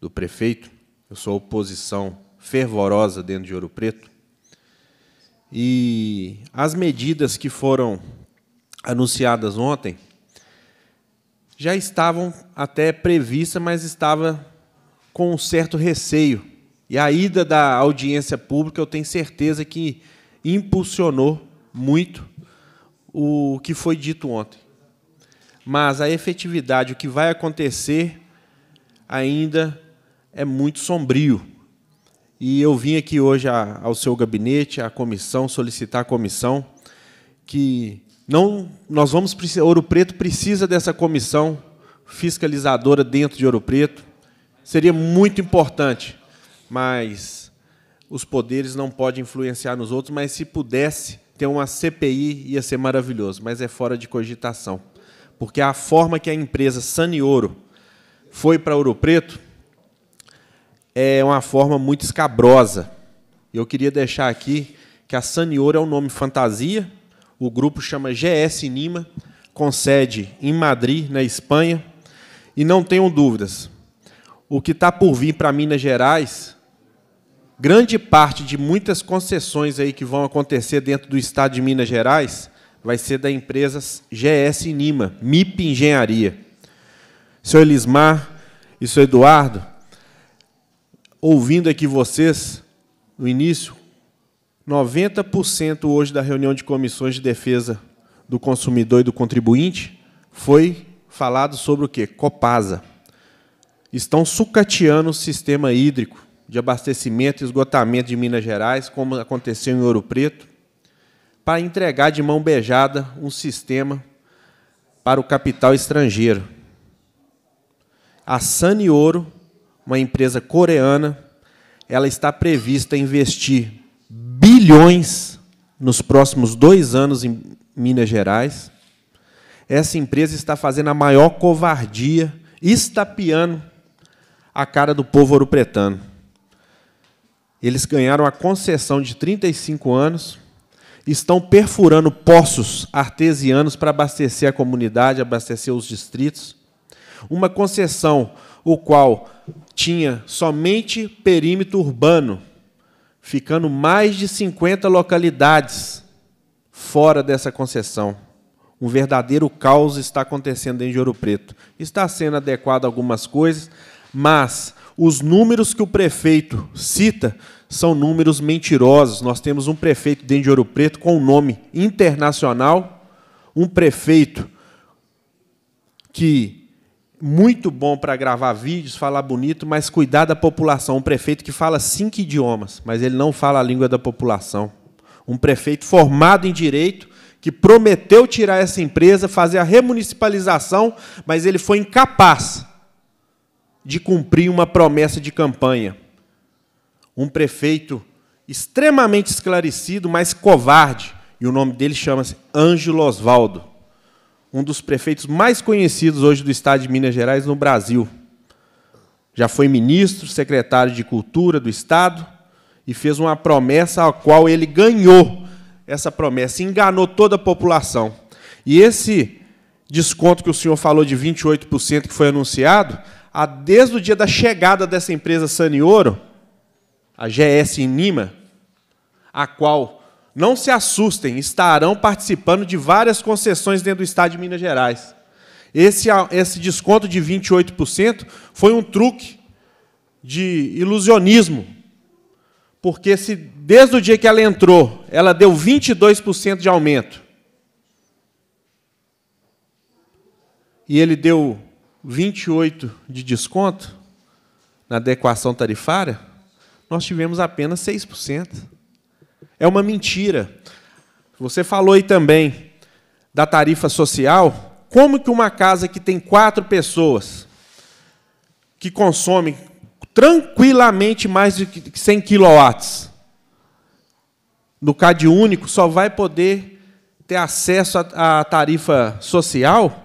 D: do prefeito, eu sou oposição fervorosa dentro de Ouro Preto. E as medidas que foram anunciadas ontem já estavam até previstas, mas estava com um certo receio e a ida da audiência pública, eu tenho certeza que impulsionou muito o que foi dito ontem. Mas a efetividade, o que vai acontecer, ainda é muito sombrio. E eu vim aqui hoje ao seu gabinete, à comissão, solicitar à comissão que não nós vamos precisar, Ouro Preto precisa dessa comissão fiscalizadora dentro de Ouro Preto. Seria muito importante mas os poderes não podem influenciar nos outros, mas se pudesse ter uma CPI ia ser maravilhoso, mas é fora de cogitação. Porque a forma que a empresa Saniouro foi para Ouro Preto é uma forma muito escabrosa. Eu queria deixar aqui que a Saniouro é um nome fantasia, o grupo chama GS Nima, com sede em Madrid, na Espanha, e não tenham dúvidas, o que está por vir para Minas Gerais grande parte de muitas concessões aí que vão acontecer dentro do estado de Minas Gerais vai ser da empresa GS Nima, MIP Engenharia. Senhor Elismar e senhor Eduardo, ouvindo aqui vocês no início, 90% hoje da reunião de comissões de defesa do consumidor e do contribuinte foi falado sobre o quê? Copasa. Estão sucateando o sistema hídrico de abastecimento e esgotamento de Minas Gerais, como aconteceu em Ouro Preto, para entregar de mão beijada um sistema para o capital estrangeiro. A Sani Ouro, uma empresa coreana, ela está prevista investir bilhões nos próximos dois anos em Minas Gerais. Essa empresa está fazendo a maior covardia, estapeando a cara do povo ouropretano. Eles ganharam a concessão de 35 anos, estão perfurando poços artesianos para abastecer a comunidade, abastecer os distritos. Uma concessão o qual tinha somente perímetro urbano, ficando mais de 50 localidades fora dessa concessão. Um verdadeiro caos está acontecendo em Ouro Preto. Está sendo adequado algumas coisas, mas os números que o prefeito cita são números mentirosos. Nós temos um prefeito dentro de Ouro Preto com um nome internacional, um prefeito que muito bom para gravar vídeos, falar bonito, mas cuidar da população. Um prefeito que fala cinco idiomas, mas ele não fala a língua da população. Um prefeito formado em direito que prometeu tirar essa empresa, fazer a remunicipalização, mas ele foi incapaz de cumprir uma promessa de campanha um prefeito extremamente esclarecido, mas covarde, e o nome dele chama-se Ângelo Osvaldo, um dos prefeitos mais conhecidos hoje do estado de Minas Gerais no Brasil. Já foi ministro, secretário de Cultura do estado e fez uma promessa a qual ele ganhou essa promessa, enganou toda a população. E esse desconto que o senhor falou de 28% que foi anunciado, desde o dia da chegada dessa empresa Ouro, a GS em Lima, a qual, não se assustem, estarão participando de várias concessões dentro do Estado de Minas Gerais. Esse, esse desconto de 28% foi um truque de ilusionismo, porque se desde o dia que ela entrou, ela deu 22% de aumento, e ele deu 28 de desconto na adequação tarifária, nós tivemos apenas 6%. É uma mentira. Você falou aí também da tarifa social. Como que uma casa que tem quatro pessoas que consome tranquilamente mais de 100 quilowatts no CAD único só vai poder ter acesso à tarifa social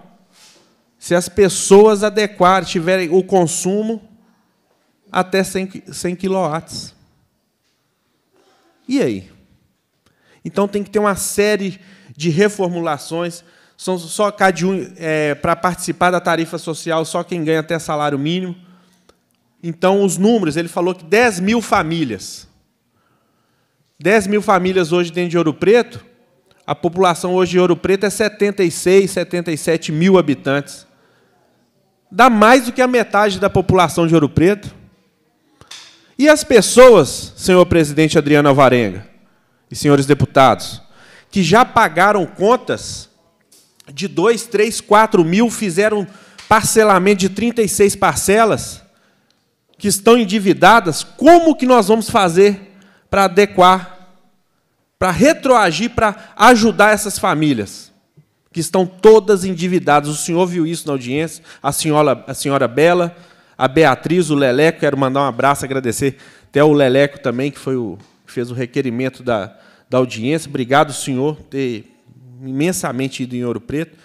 D: se as pessoas adequarem, tiverem o consumo até 100, 100 kW. E aí? Então tem que ter uma série de reformulações. São só cada um é, para participar da tarifa social, só quem ganha até salário mínimo. Então, os números, ele falou que 10 mil famílias. 10 mil famílias hoje dentro de Ouro Preto, a população hoje de Ouro Preto é 76, 77 mil habitantes. Dá mais do que a metade da população de Ouro Preto. E as pessoas, senhor presidente Adriano Alvarenga e senhores deputados, que já pagaram contas de 2, 3, 4 mil, fizeram parcelamento de 36 parcelas, que estão endividadas, como que nós vamos fazer para adequar, para retroagir, para ajudar essas famílias? que estão todas endividadas. O senhor viu isso na audiência, a senhora, a senhora Bela, a Beatriz, o Leleco, quero mandar um abraço, agradecer até o Leleco também, que foi o que fez o requerimento da, da audiência. Obrigado, senhor, por ter imensamente ido em Ouro Preto.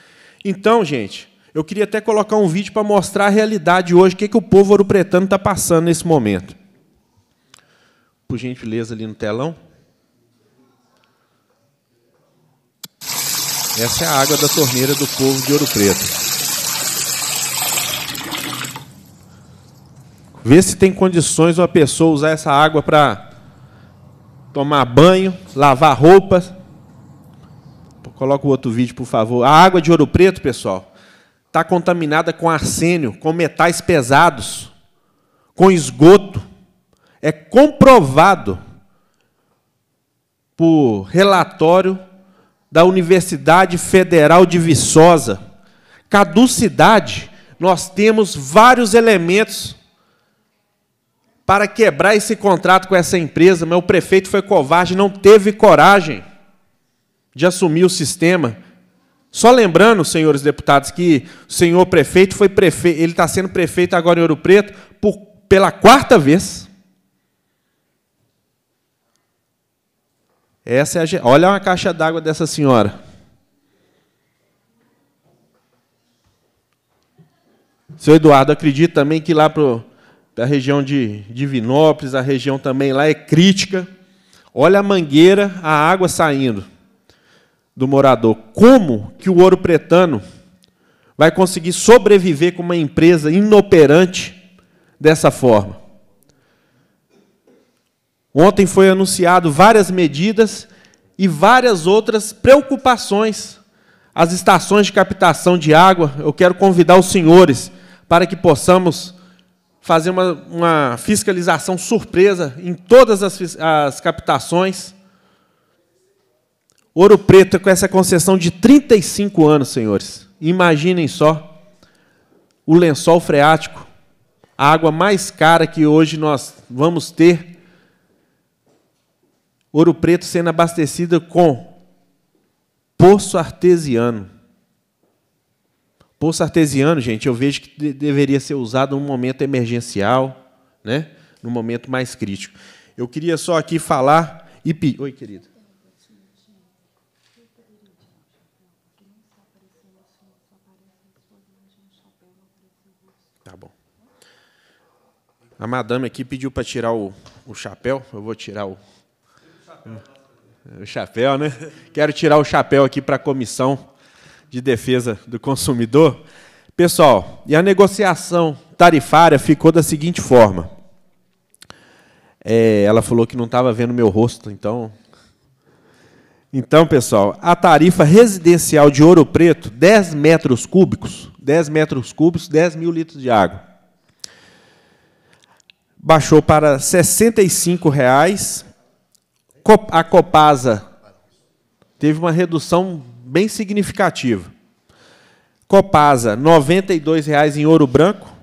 D: Então, gente, eu queria até colocar um vídeo para mostrar a realidade hoje, o que, é que o povo ouropretano está passando nesse momento. Por gentileza, ali no telão. Essa é a água da torneira do povo de Ouro Preto. Vê se tem condições uma pessoa usar essa água para tomar banho, lavar roupa. Coloca o outro vídeo, por favor. A água de Ouro Preto, pessoal, está contaminada com arsênio, com metais pesados, com esgoto. É comprovado por relatório da Universidade Federal de Viçosa. Caducidade, nós temos vários elementos para quebrar esse contrato com essa empresa, mas o prefeito foi covarde, não teve coragem de assumir o sistema. Só lembrando, senhores deputados, que o senhor prefeito foi prefeito, ele está sendo prefeito agora em Ouro Preto por, pela quarta vez. Essa é a, olha uma caixa d'água dessa senhora. Senhor Eduardo, acredito também que lá pro, da região de Divinópolis, a região também lá é crítica. Olha a mangueira, a água saindo do morador. Como que o ouro pretano vai conseguir sobreviver com uma empresa inoperante dessa forma? Ontem foi anunciado várias medidas e várias outras preocupações. As estações de captação de água, eu quero convidar os senhores para que possamos fazer uma, uma fiscalização surpresa em todas as, as captações. Ouro Preto com essa concessão de 35 anos, senhores. Imaginem só o lençol freático, a água mais cara que hoje nós vamos ter. Ouro Preto sendo abastecida com poço artesiano. Poço artesiano, gente, eu vejo que de deveria ser usado num momento emergencial, né? num momento mais crítico. Eu queria só aqui falar e Oi, querido. Tá bom. A madame aqui pediu para tirar o, o, chapéu. Eu vou tirar o, o chapéu, né? Quero tirar o chapéu aqui para a comissão de Defesa do Consumidor. Pessoal, e a negociação tarifária ficou da seguinte forma. É, ela falou que não estava vendo meu rosto, então. Então, pessoal, a tarifa residencial de ouro preto, 10 metros cúbicos, 10 metros cúbicos, 10 mil litros de água. Baixou para R$ 65,00. A Copasa teve uma redução bem significativa. Copasa, R$ 92,00 em ouro branco.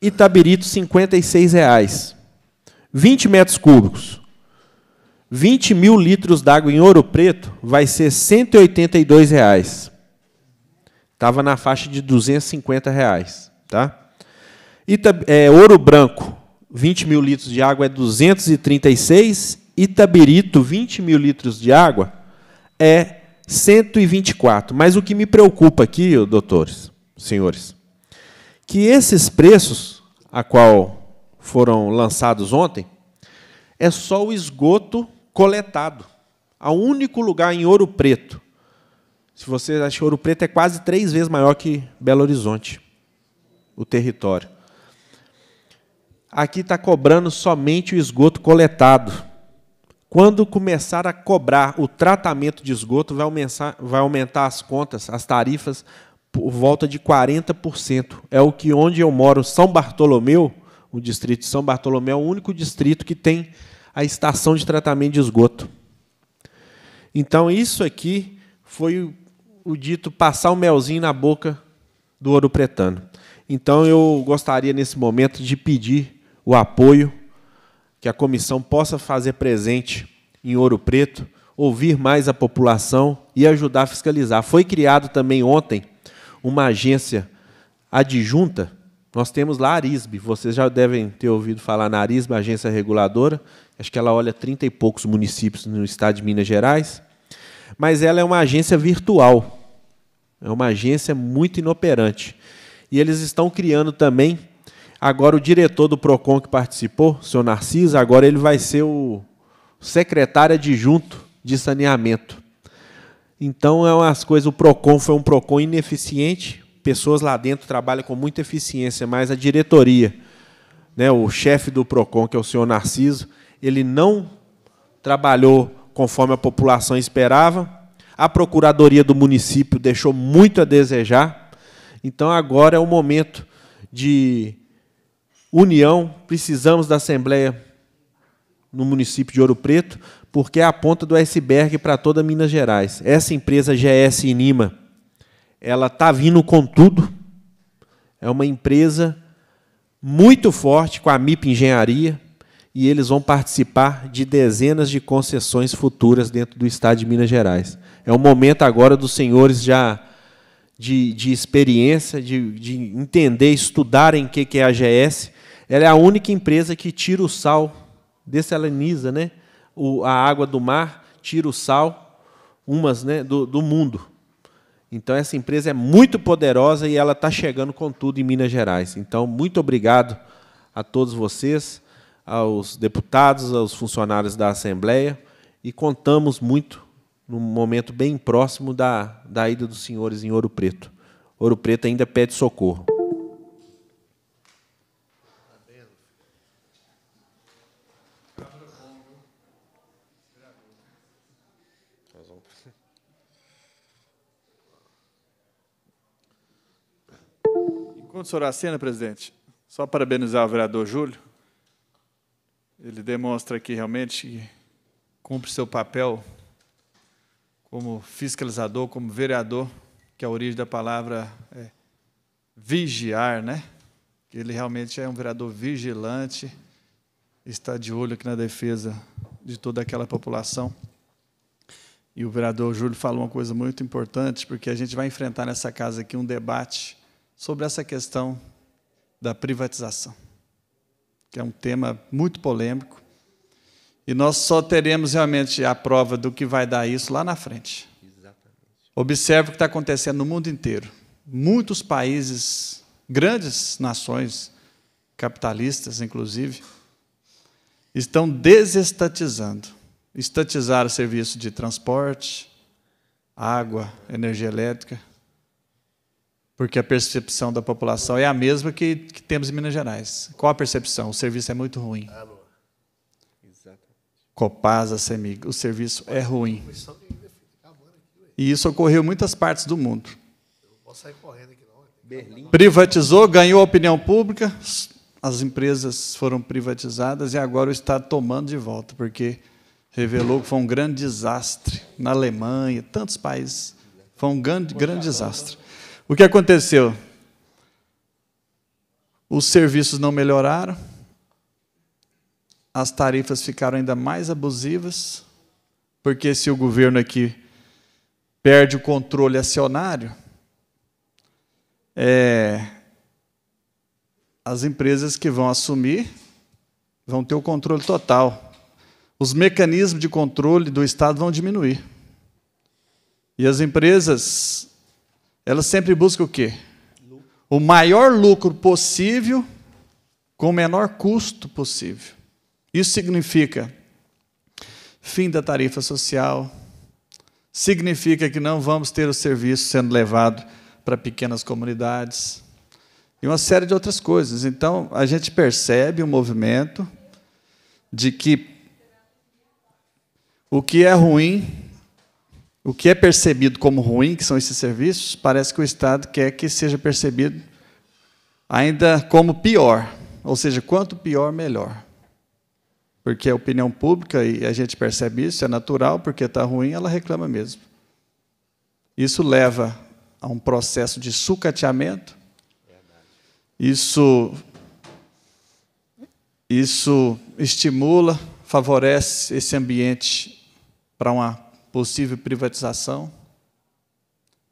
D: Itabirito, R$ 56,00. 20 metros cúbicos. 20 mil litros d'água em ouro preto vai ser R$ 182,00. Estava na faixa de R$ 250. Reais, tá? Ita, é, ouro branco, 20 mil litros de água é 236. Itabirito, 20 mil litros de água é 124. Mas o que me preocupa aqui, doutores, senhores, que esses preços a qual foram lançados ontem é só o esgoto coletado. A único lugar em Ouro Preto. Se você acha que Ouro Preto é quase três vezes maior que Belo Horizonte, o território. Aqui está cobrando somente o esgoto coletado. Quando começar a cobrar o tratamento de esgoto, vai aumentar, vai aumentar as contas, as tarifas, por volta de 40%. É o que onde eu moro, São Bartolomeu, o distrito de São Bartolomeu é o único distrito que tem a estação de tratamento de esgoto. Então, isso aqui foi o, dito passar o um melzinho na boca do ouro pretano. Então, eu gostaria, nesse momento, de pedir o apoio que a comissão possa fazer presente em Ouro Preto, ouvir mais a população e ajudar a fiscalizar. Foi criado também ontem uma agência adjunta. Nós temos lá a Arisbe, vocês já devem ter ouvido falar na Arisbe, agência reguladora. Acho que ela olha 30 e poucos municípios no estado de Minas Gerais. Mas ela é uma agência virtual. É uma agência muito inoperante. E eles estão criando também Agora o diretor do PROCON que participou, o senhor Narciso, agora ele vai ser o secretário adjunto de saneamento. Então é umas coisas, o PROCON foi um PROCON ineficiente, pessoas lá dentro trabalham com muita eficiência, mas a diretoria, né, o chefe do PROCON, que é o senhor Narciso, ele não trabalhou conforme a população esperava. A procuradoria do município deixou muito a desejar. Então agora é o momento de união, precisamos da Assembleia no município de Ouro Preto, porque é a ponta do iceberg para toda Minas Gerais. Essa empresa GS Inima, ela está vindo com tudo. É uma empresa muito forte com a MIP Engenharia e eles vão participar de dezenas de concessões futuras dentro do estado de Minas Gerais. É o momento agora dos senhores já de, de experiência, de, de entender, estudarem o que, que é a GS ela é a única empresa que tira o sal, dessaliniza né? O, a água do mar, tira o sal, umas né? do, do mundo. Então, essa empresa é muito poderosa e ela está chegando com tudo em Minas Gerais. Então, muito obrigado a todos vocês, aos deputados, aos funcionários da Assembleia, e contamos muito num momento bem próximo da, da ida dos senhores em Ouro Preto. Ouro Preto ainda pede socorro.
B: Quando o senhor assina, presidente, só parabenizar o vereador Júlio. Ele demonstra que realmente cumpre seu papel como fiscalizador, como vereador, que a origem da palavra é vigiar, né? Ele realmente é um vereador vigilante, está de olho aqui na defesa de toda aquela população. E o vereador Júlio falou uma coisa muito importante, porque a gente vai enfrentar nessa casa aqui um debate sobre essa questão da privatização, que é um tema muito polêmico. E nós só teremos realmente a prova do que vai dar isso lá na frente. Exatamente. Observe o que está acontecendo no mundo inteiro. Muitos países, grandes nações, capitalistas inclusive, estão desestatizando. estatizar o serviço de transporte, água, energia elétrica, porque a percepção da população é a mesma que, que temos em Minas Gerais. Qual a percepção? O serviço é muito ruim. Ah, Exatamente. Copasa, Semig, o serviço é ruim. E isso ocorreu em muitas partes do mundo. Privatizou, ganhou a opinião pública, as empresas foram privatizadas e agora o Estado tomando de volta, porque revelou que foi um grande desastre na Alemanha, tantos países. Foi um grande, grande desastre. O que aconteceu? Os serviços não melhoraram, as tarifas ficaram ainda mais abusivas, porque se o governo aqui perde o controle acionário, é, as empresas que vão assumir vão ter o controle total. Os mecanismos de controle do Estado vão diminuir. E as empresas ela sempre busca o quê? O maior lucro possível com o menor custo possível. Isso significa fim da tarifa social, significa que não vamos ter o serviço sendo levado para pequenas comunidades e uma série de outras coisas. Então, a gente percebe o um movimento de que o que é ruim o que é percebido como ruim, que são esses serviços, parece que o Estado quer que seja percebido ainda como pior. Ou seja, quanto pior, melhor. Porque a opinião pública, e a gente percebe isso, é natural, porque está ruim, ela reclama mesmo. Isso leva a um processo de sucateamento. Isso, isso estimula, favorece esse ambiente para uma possível privatização.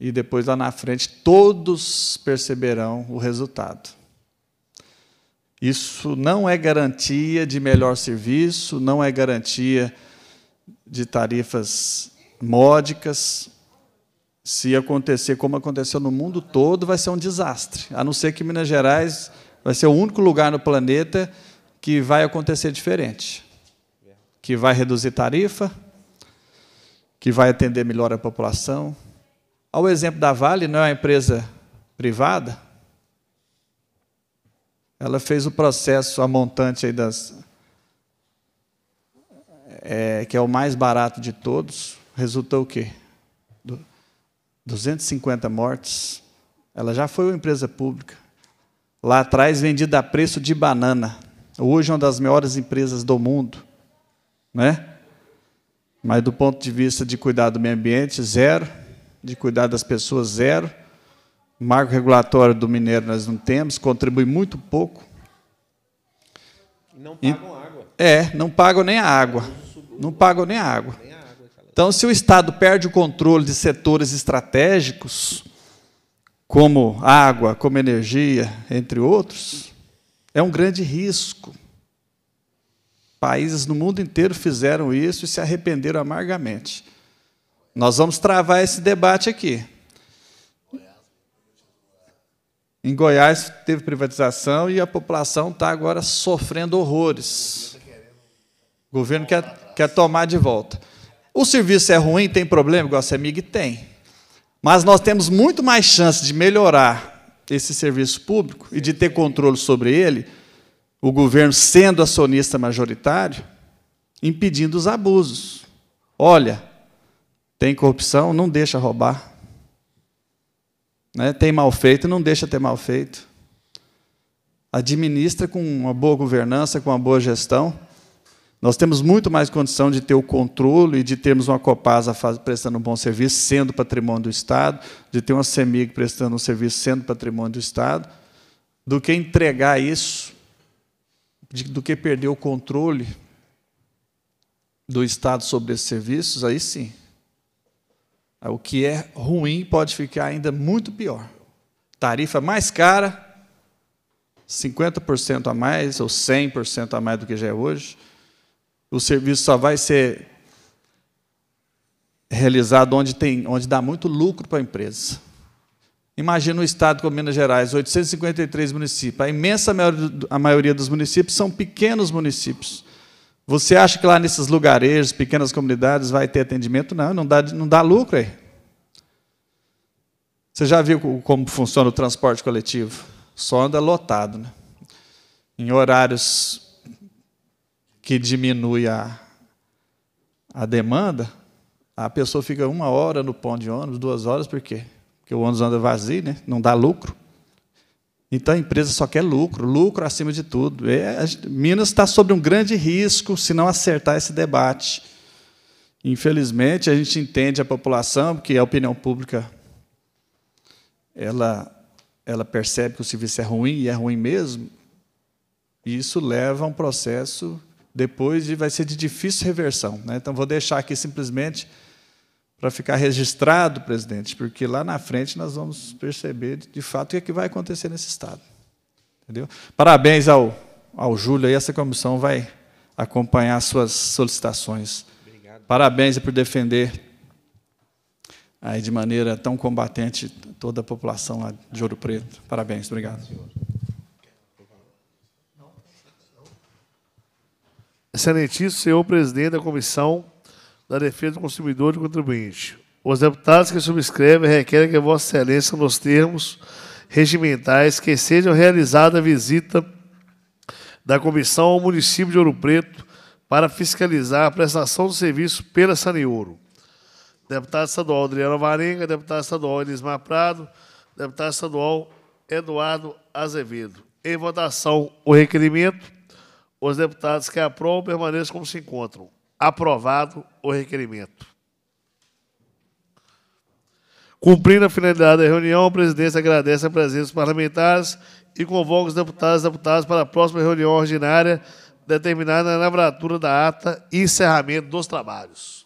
B: E depois, lá na frente, todos perceberão o resultado. Isso não é garantia de melhor serviço, não é garantia de tarifas módicas. Se acontecer como aconteceu no mundo todo, vai ser um desastre. A não ser que Minas Gerais vai ser o único lugar no planeta que vai acontecer diferente. Que vai reduzir tarifa, que vai atender melhor a população. Ao exemplo da Vale, não é uma empresa privada, ela fez o processo a montante das é, que é o mais barato de todos, resultou o quê? 250 mortes. Ela já foi uma empresa pública. Lá atrás vendida a preço de banana. Hoje é uma das maiores empresas do mundo, né? Mas do ponto de vista de cuidar do meio ambiente, zero. De cuidar das pessoas, zero. Marco regulatório do mineiro nós não temos, contribui muito pouco. Não pagam e, água. É, não pagam nem a água. Não pagam nem a água. Então, se o Estado perde o controle de setores estratégicos, como água, como energia, entre outros, é um grande risco. Países no mundo inteiro fizeram isso e se arrependeram amargamente. Nós vamos travar esse debate aqui. Em Goiás teve privatização e a população está agora sofrendo horrores. O governo quer, quer tomar de volta. O serviço é ruim, tem problema, igual a CEMIG? Tem. Mas nós temos muito mais chance de melhorar esse serviço público e de ter controle sobre ele o governo, sendo acionista majoritário, impedindo os abusos. Olha, tem corrupção, não deixa roubar. Né? Tem mal feito, não deixa ter mal feito. Administra com uma boa governança, com uma boa gestão. Nós temos muito mais condição de ter o controle e de termos uma Copasa prestando um bom serviço, sendo patrimônio do Estado, de ter uma CEMIG prestando um serviço, sendo patrimônio do Estado, do que entregar isso de, do que perder o controle do Estado sobre esses serviços, aí sim. Ah, o que é ruim pode ficar ainda muito pior. Tarifa mais cara, 50% a mais ou 100% a mais do que já é hoje. O serviço só vai ser realizado onde, tem, onde dá muito lucro para a empresa. Imagina o estado como Minas Gerais, 853 municípios. A imensa maioria, a maioria dos municípios são pequenos municípios. Você acha que lá nesses lugarejos, pequenas comunidades, vai ter atendimento? Não, não dá, não dá lucro aí. Você já viu como funciona o transporte coletivo? Só anda lotado, né? Em horários que diminui a, a demanda, a pessoa fica uma hora no pão de ônibus, duas horas, por quê? porque o ônibus anda vazio, né? não dá lucro. Então a empresa só quer lucro, lucro acima de tudo. É, Minas está sob um grande risco se não acertar esse debate. Infelizmente, a gente entende a população, porque a opinião pública ela, ela percebe que o serviço é ruim, e é ruim mesmo, e isso leva a um processo depois e vai ser de difícil reversão. Né? Então, vou deixar aqui simplesmente para ficar registrado, presidente, porque lá na frente nós vamos perceber de fato o que, é que vai acontecer nesse Estado. Entendeu? Parabéns ao, ao Júlio, e essa comissão vai acompanhar suas solicitações. Obrigado. Parabéns por defender aí de maneira tão combatente toda a população lá de Ouro Preto. Parabéns,
A: obrigado. Excelentíssimo senhor presidente da comissão da defesa do consumidor e do contribuinte. Os deputados que subscrevem requerem que Vossa Excelência, nos termos regimentais, que seja realizada a visita da comissão ao município de Ouro Preto para fiscalizar a prestação do serviço pela Saneouro. Deputado estadual Adriano Varenga, deputado estadual Elismar Prado, deputado estadual Eduardo Azevedo. Em votação o requerimento, os deputados que aprovam permaneçam como se encontram aprovado o requerimento. Cumprindo a finalidade da reunião, a presidência agradece a presença dos parlamentares e convoca os deputados e deputadas para a próxima reunião ordinária, determinada na lavratura da ata e encerramento dos trabalhos.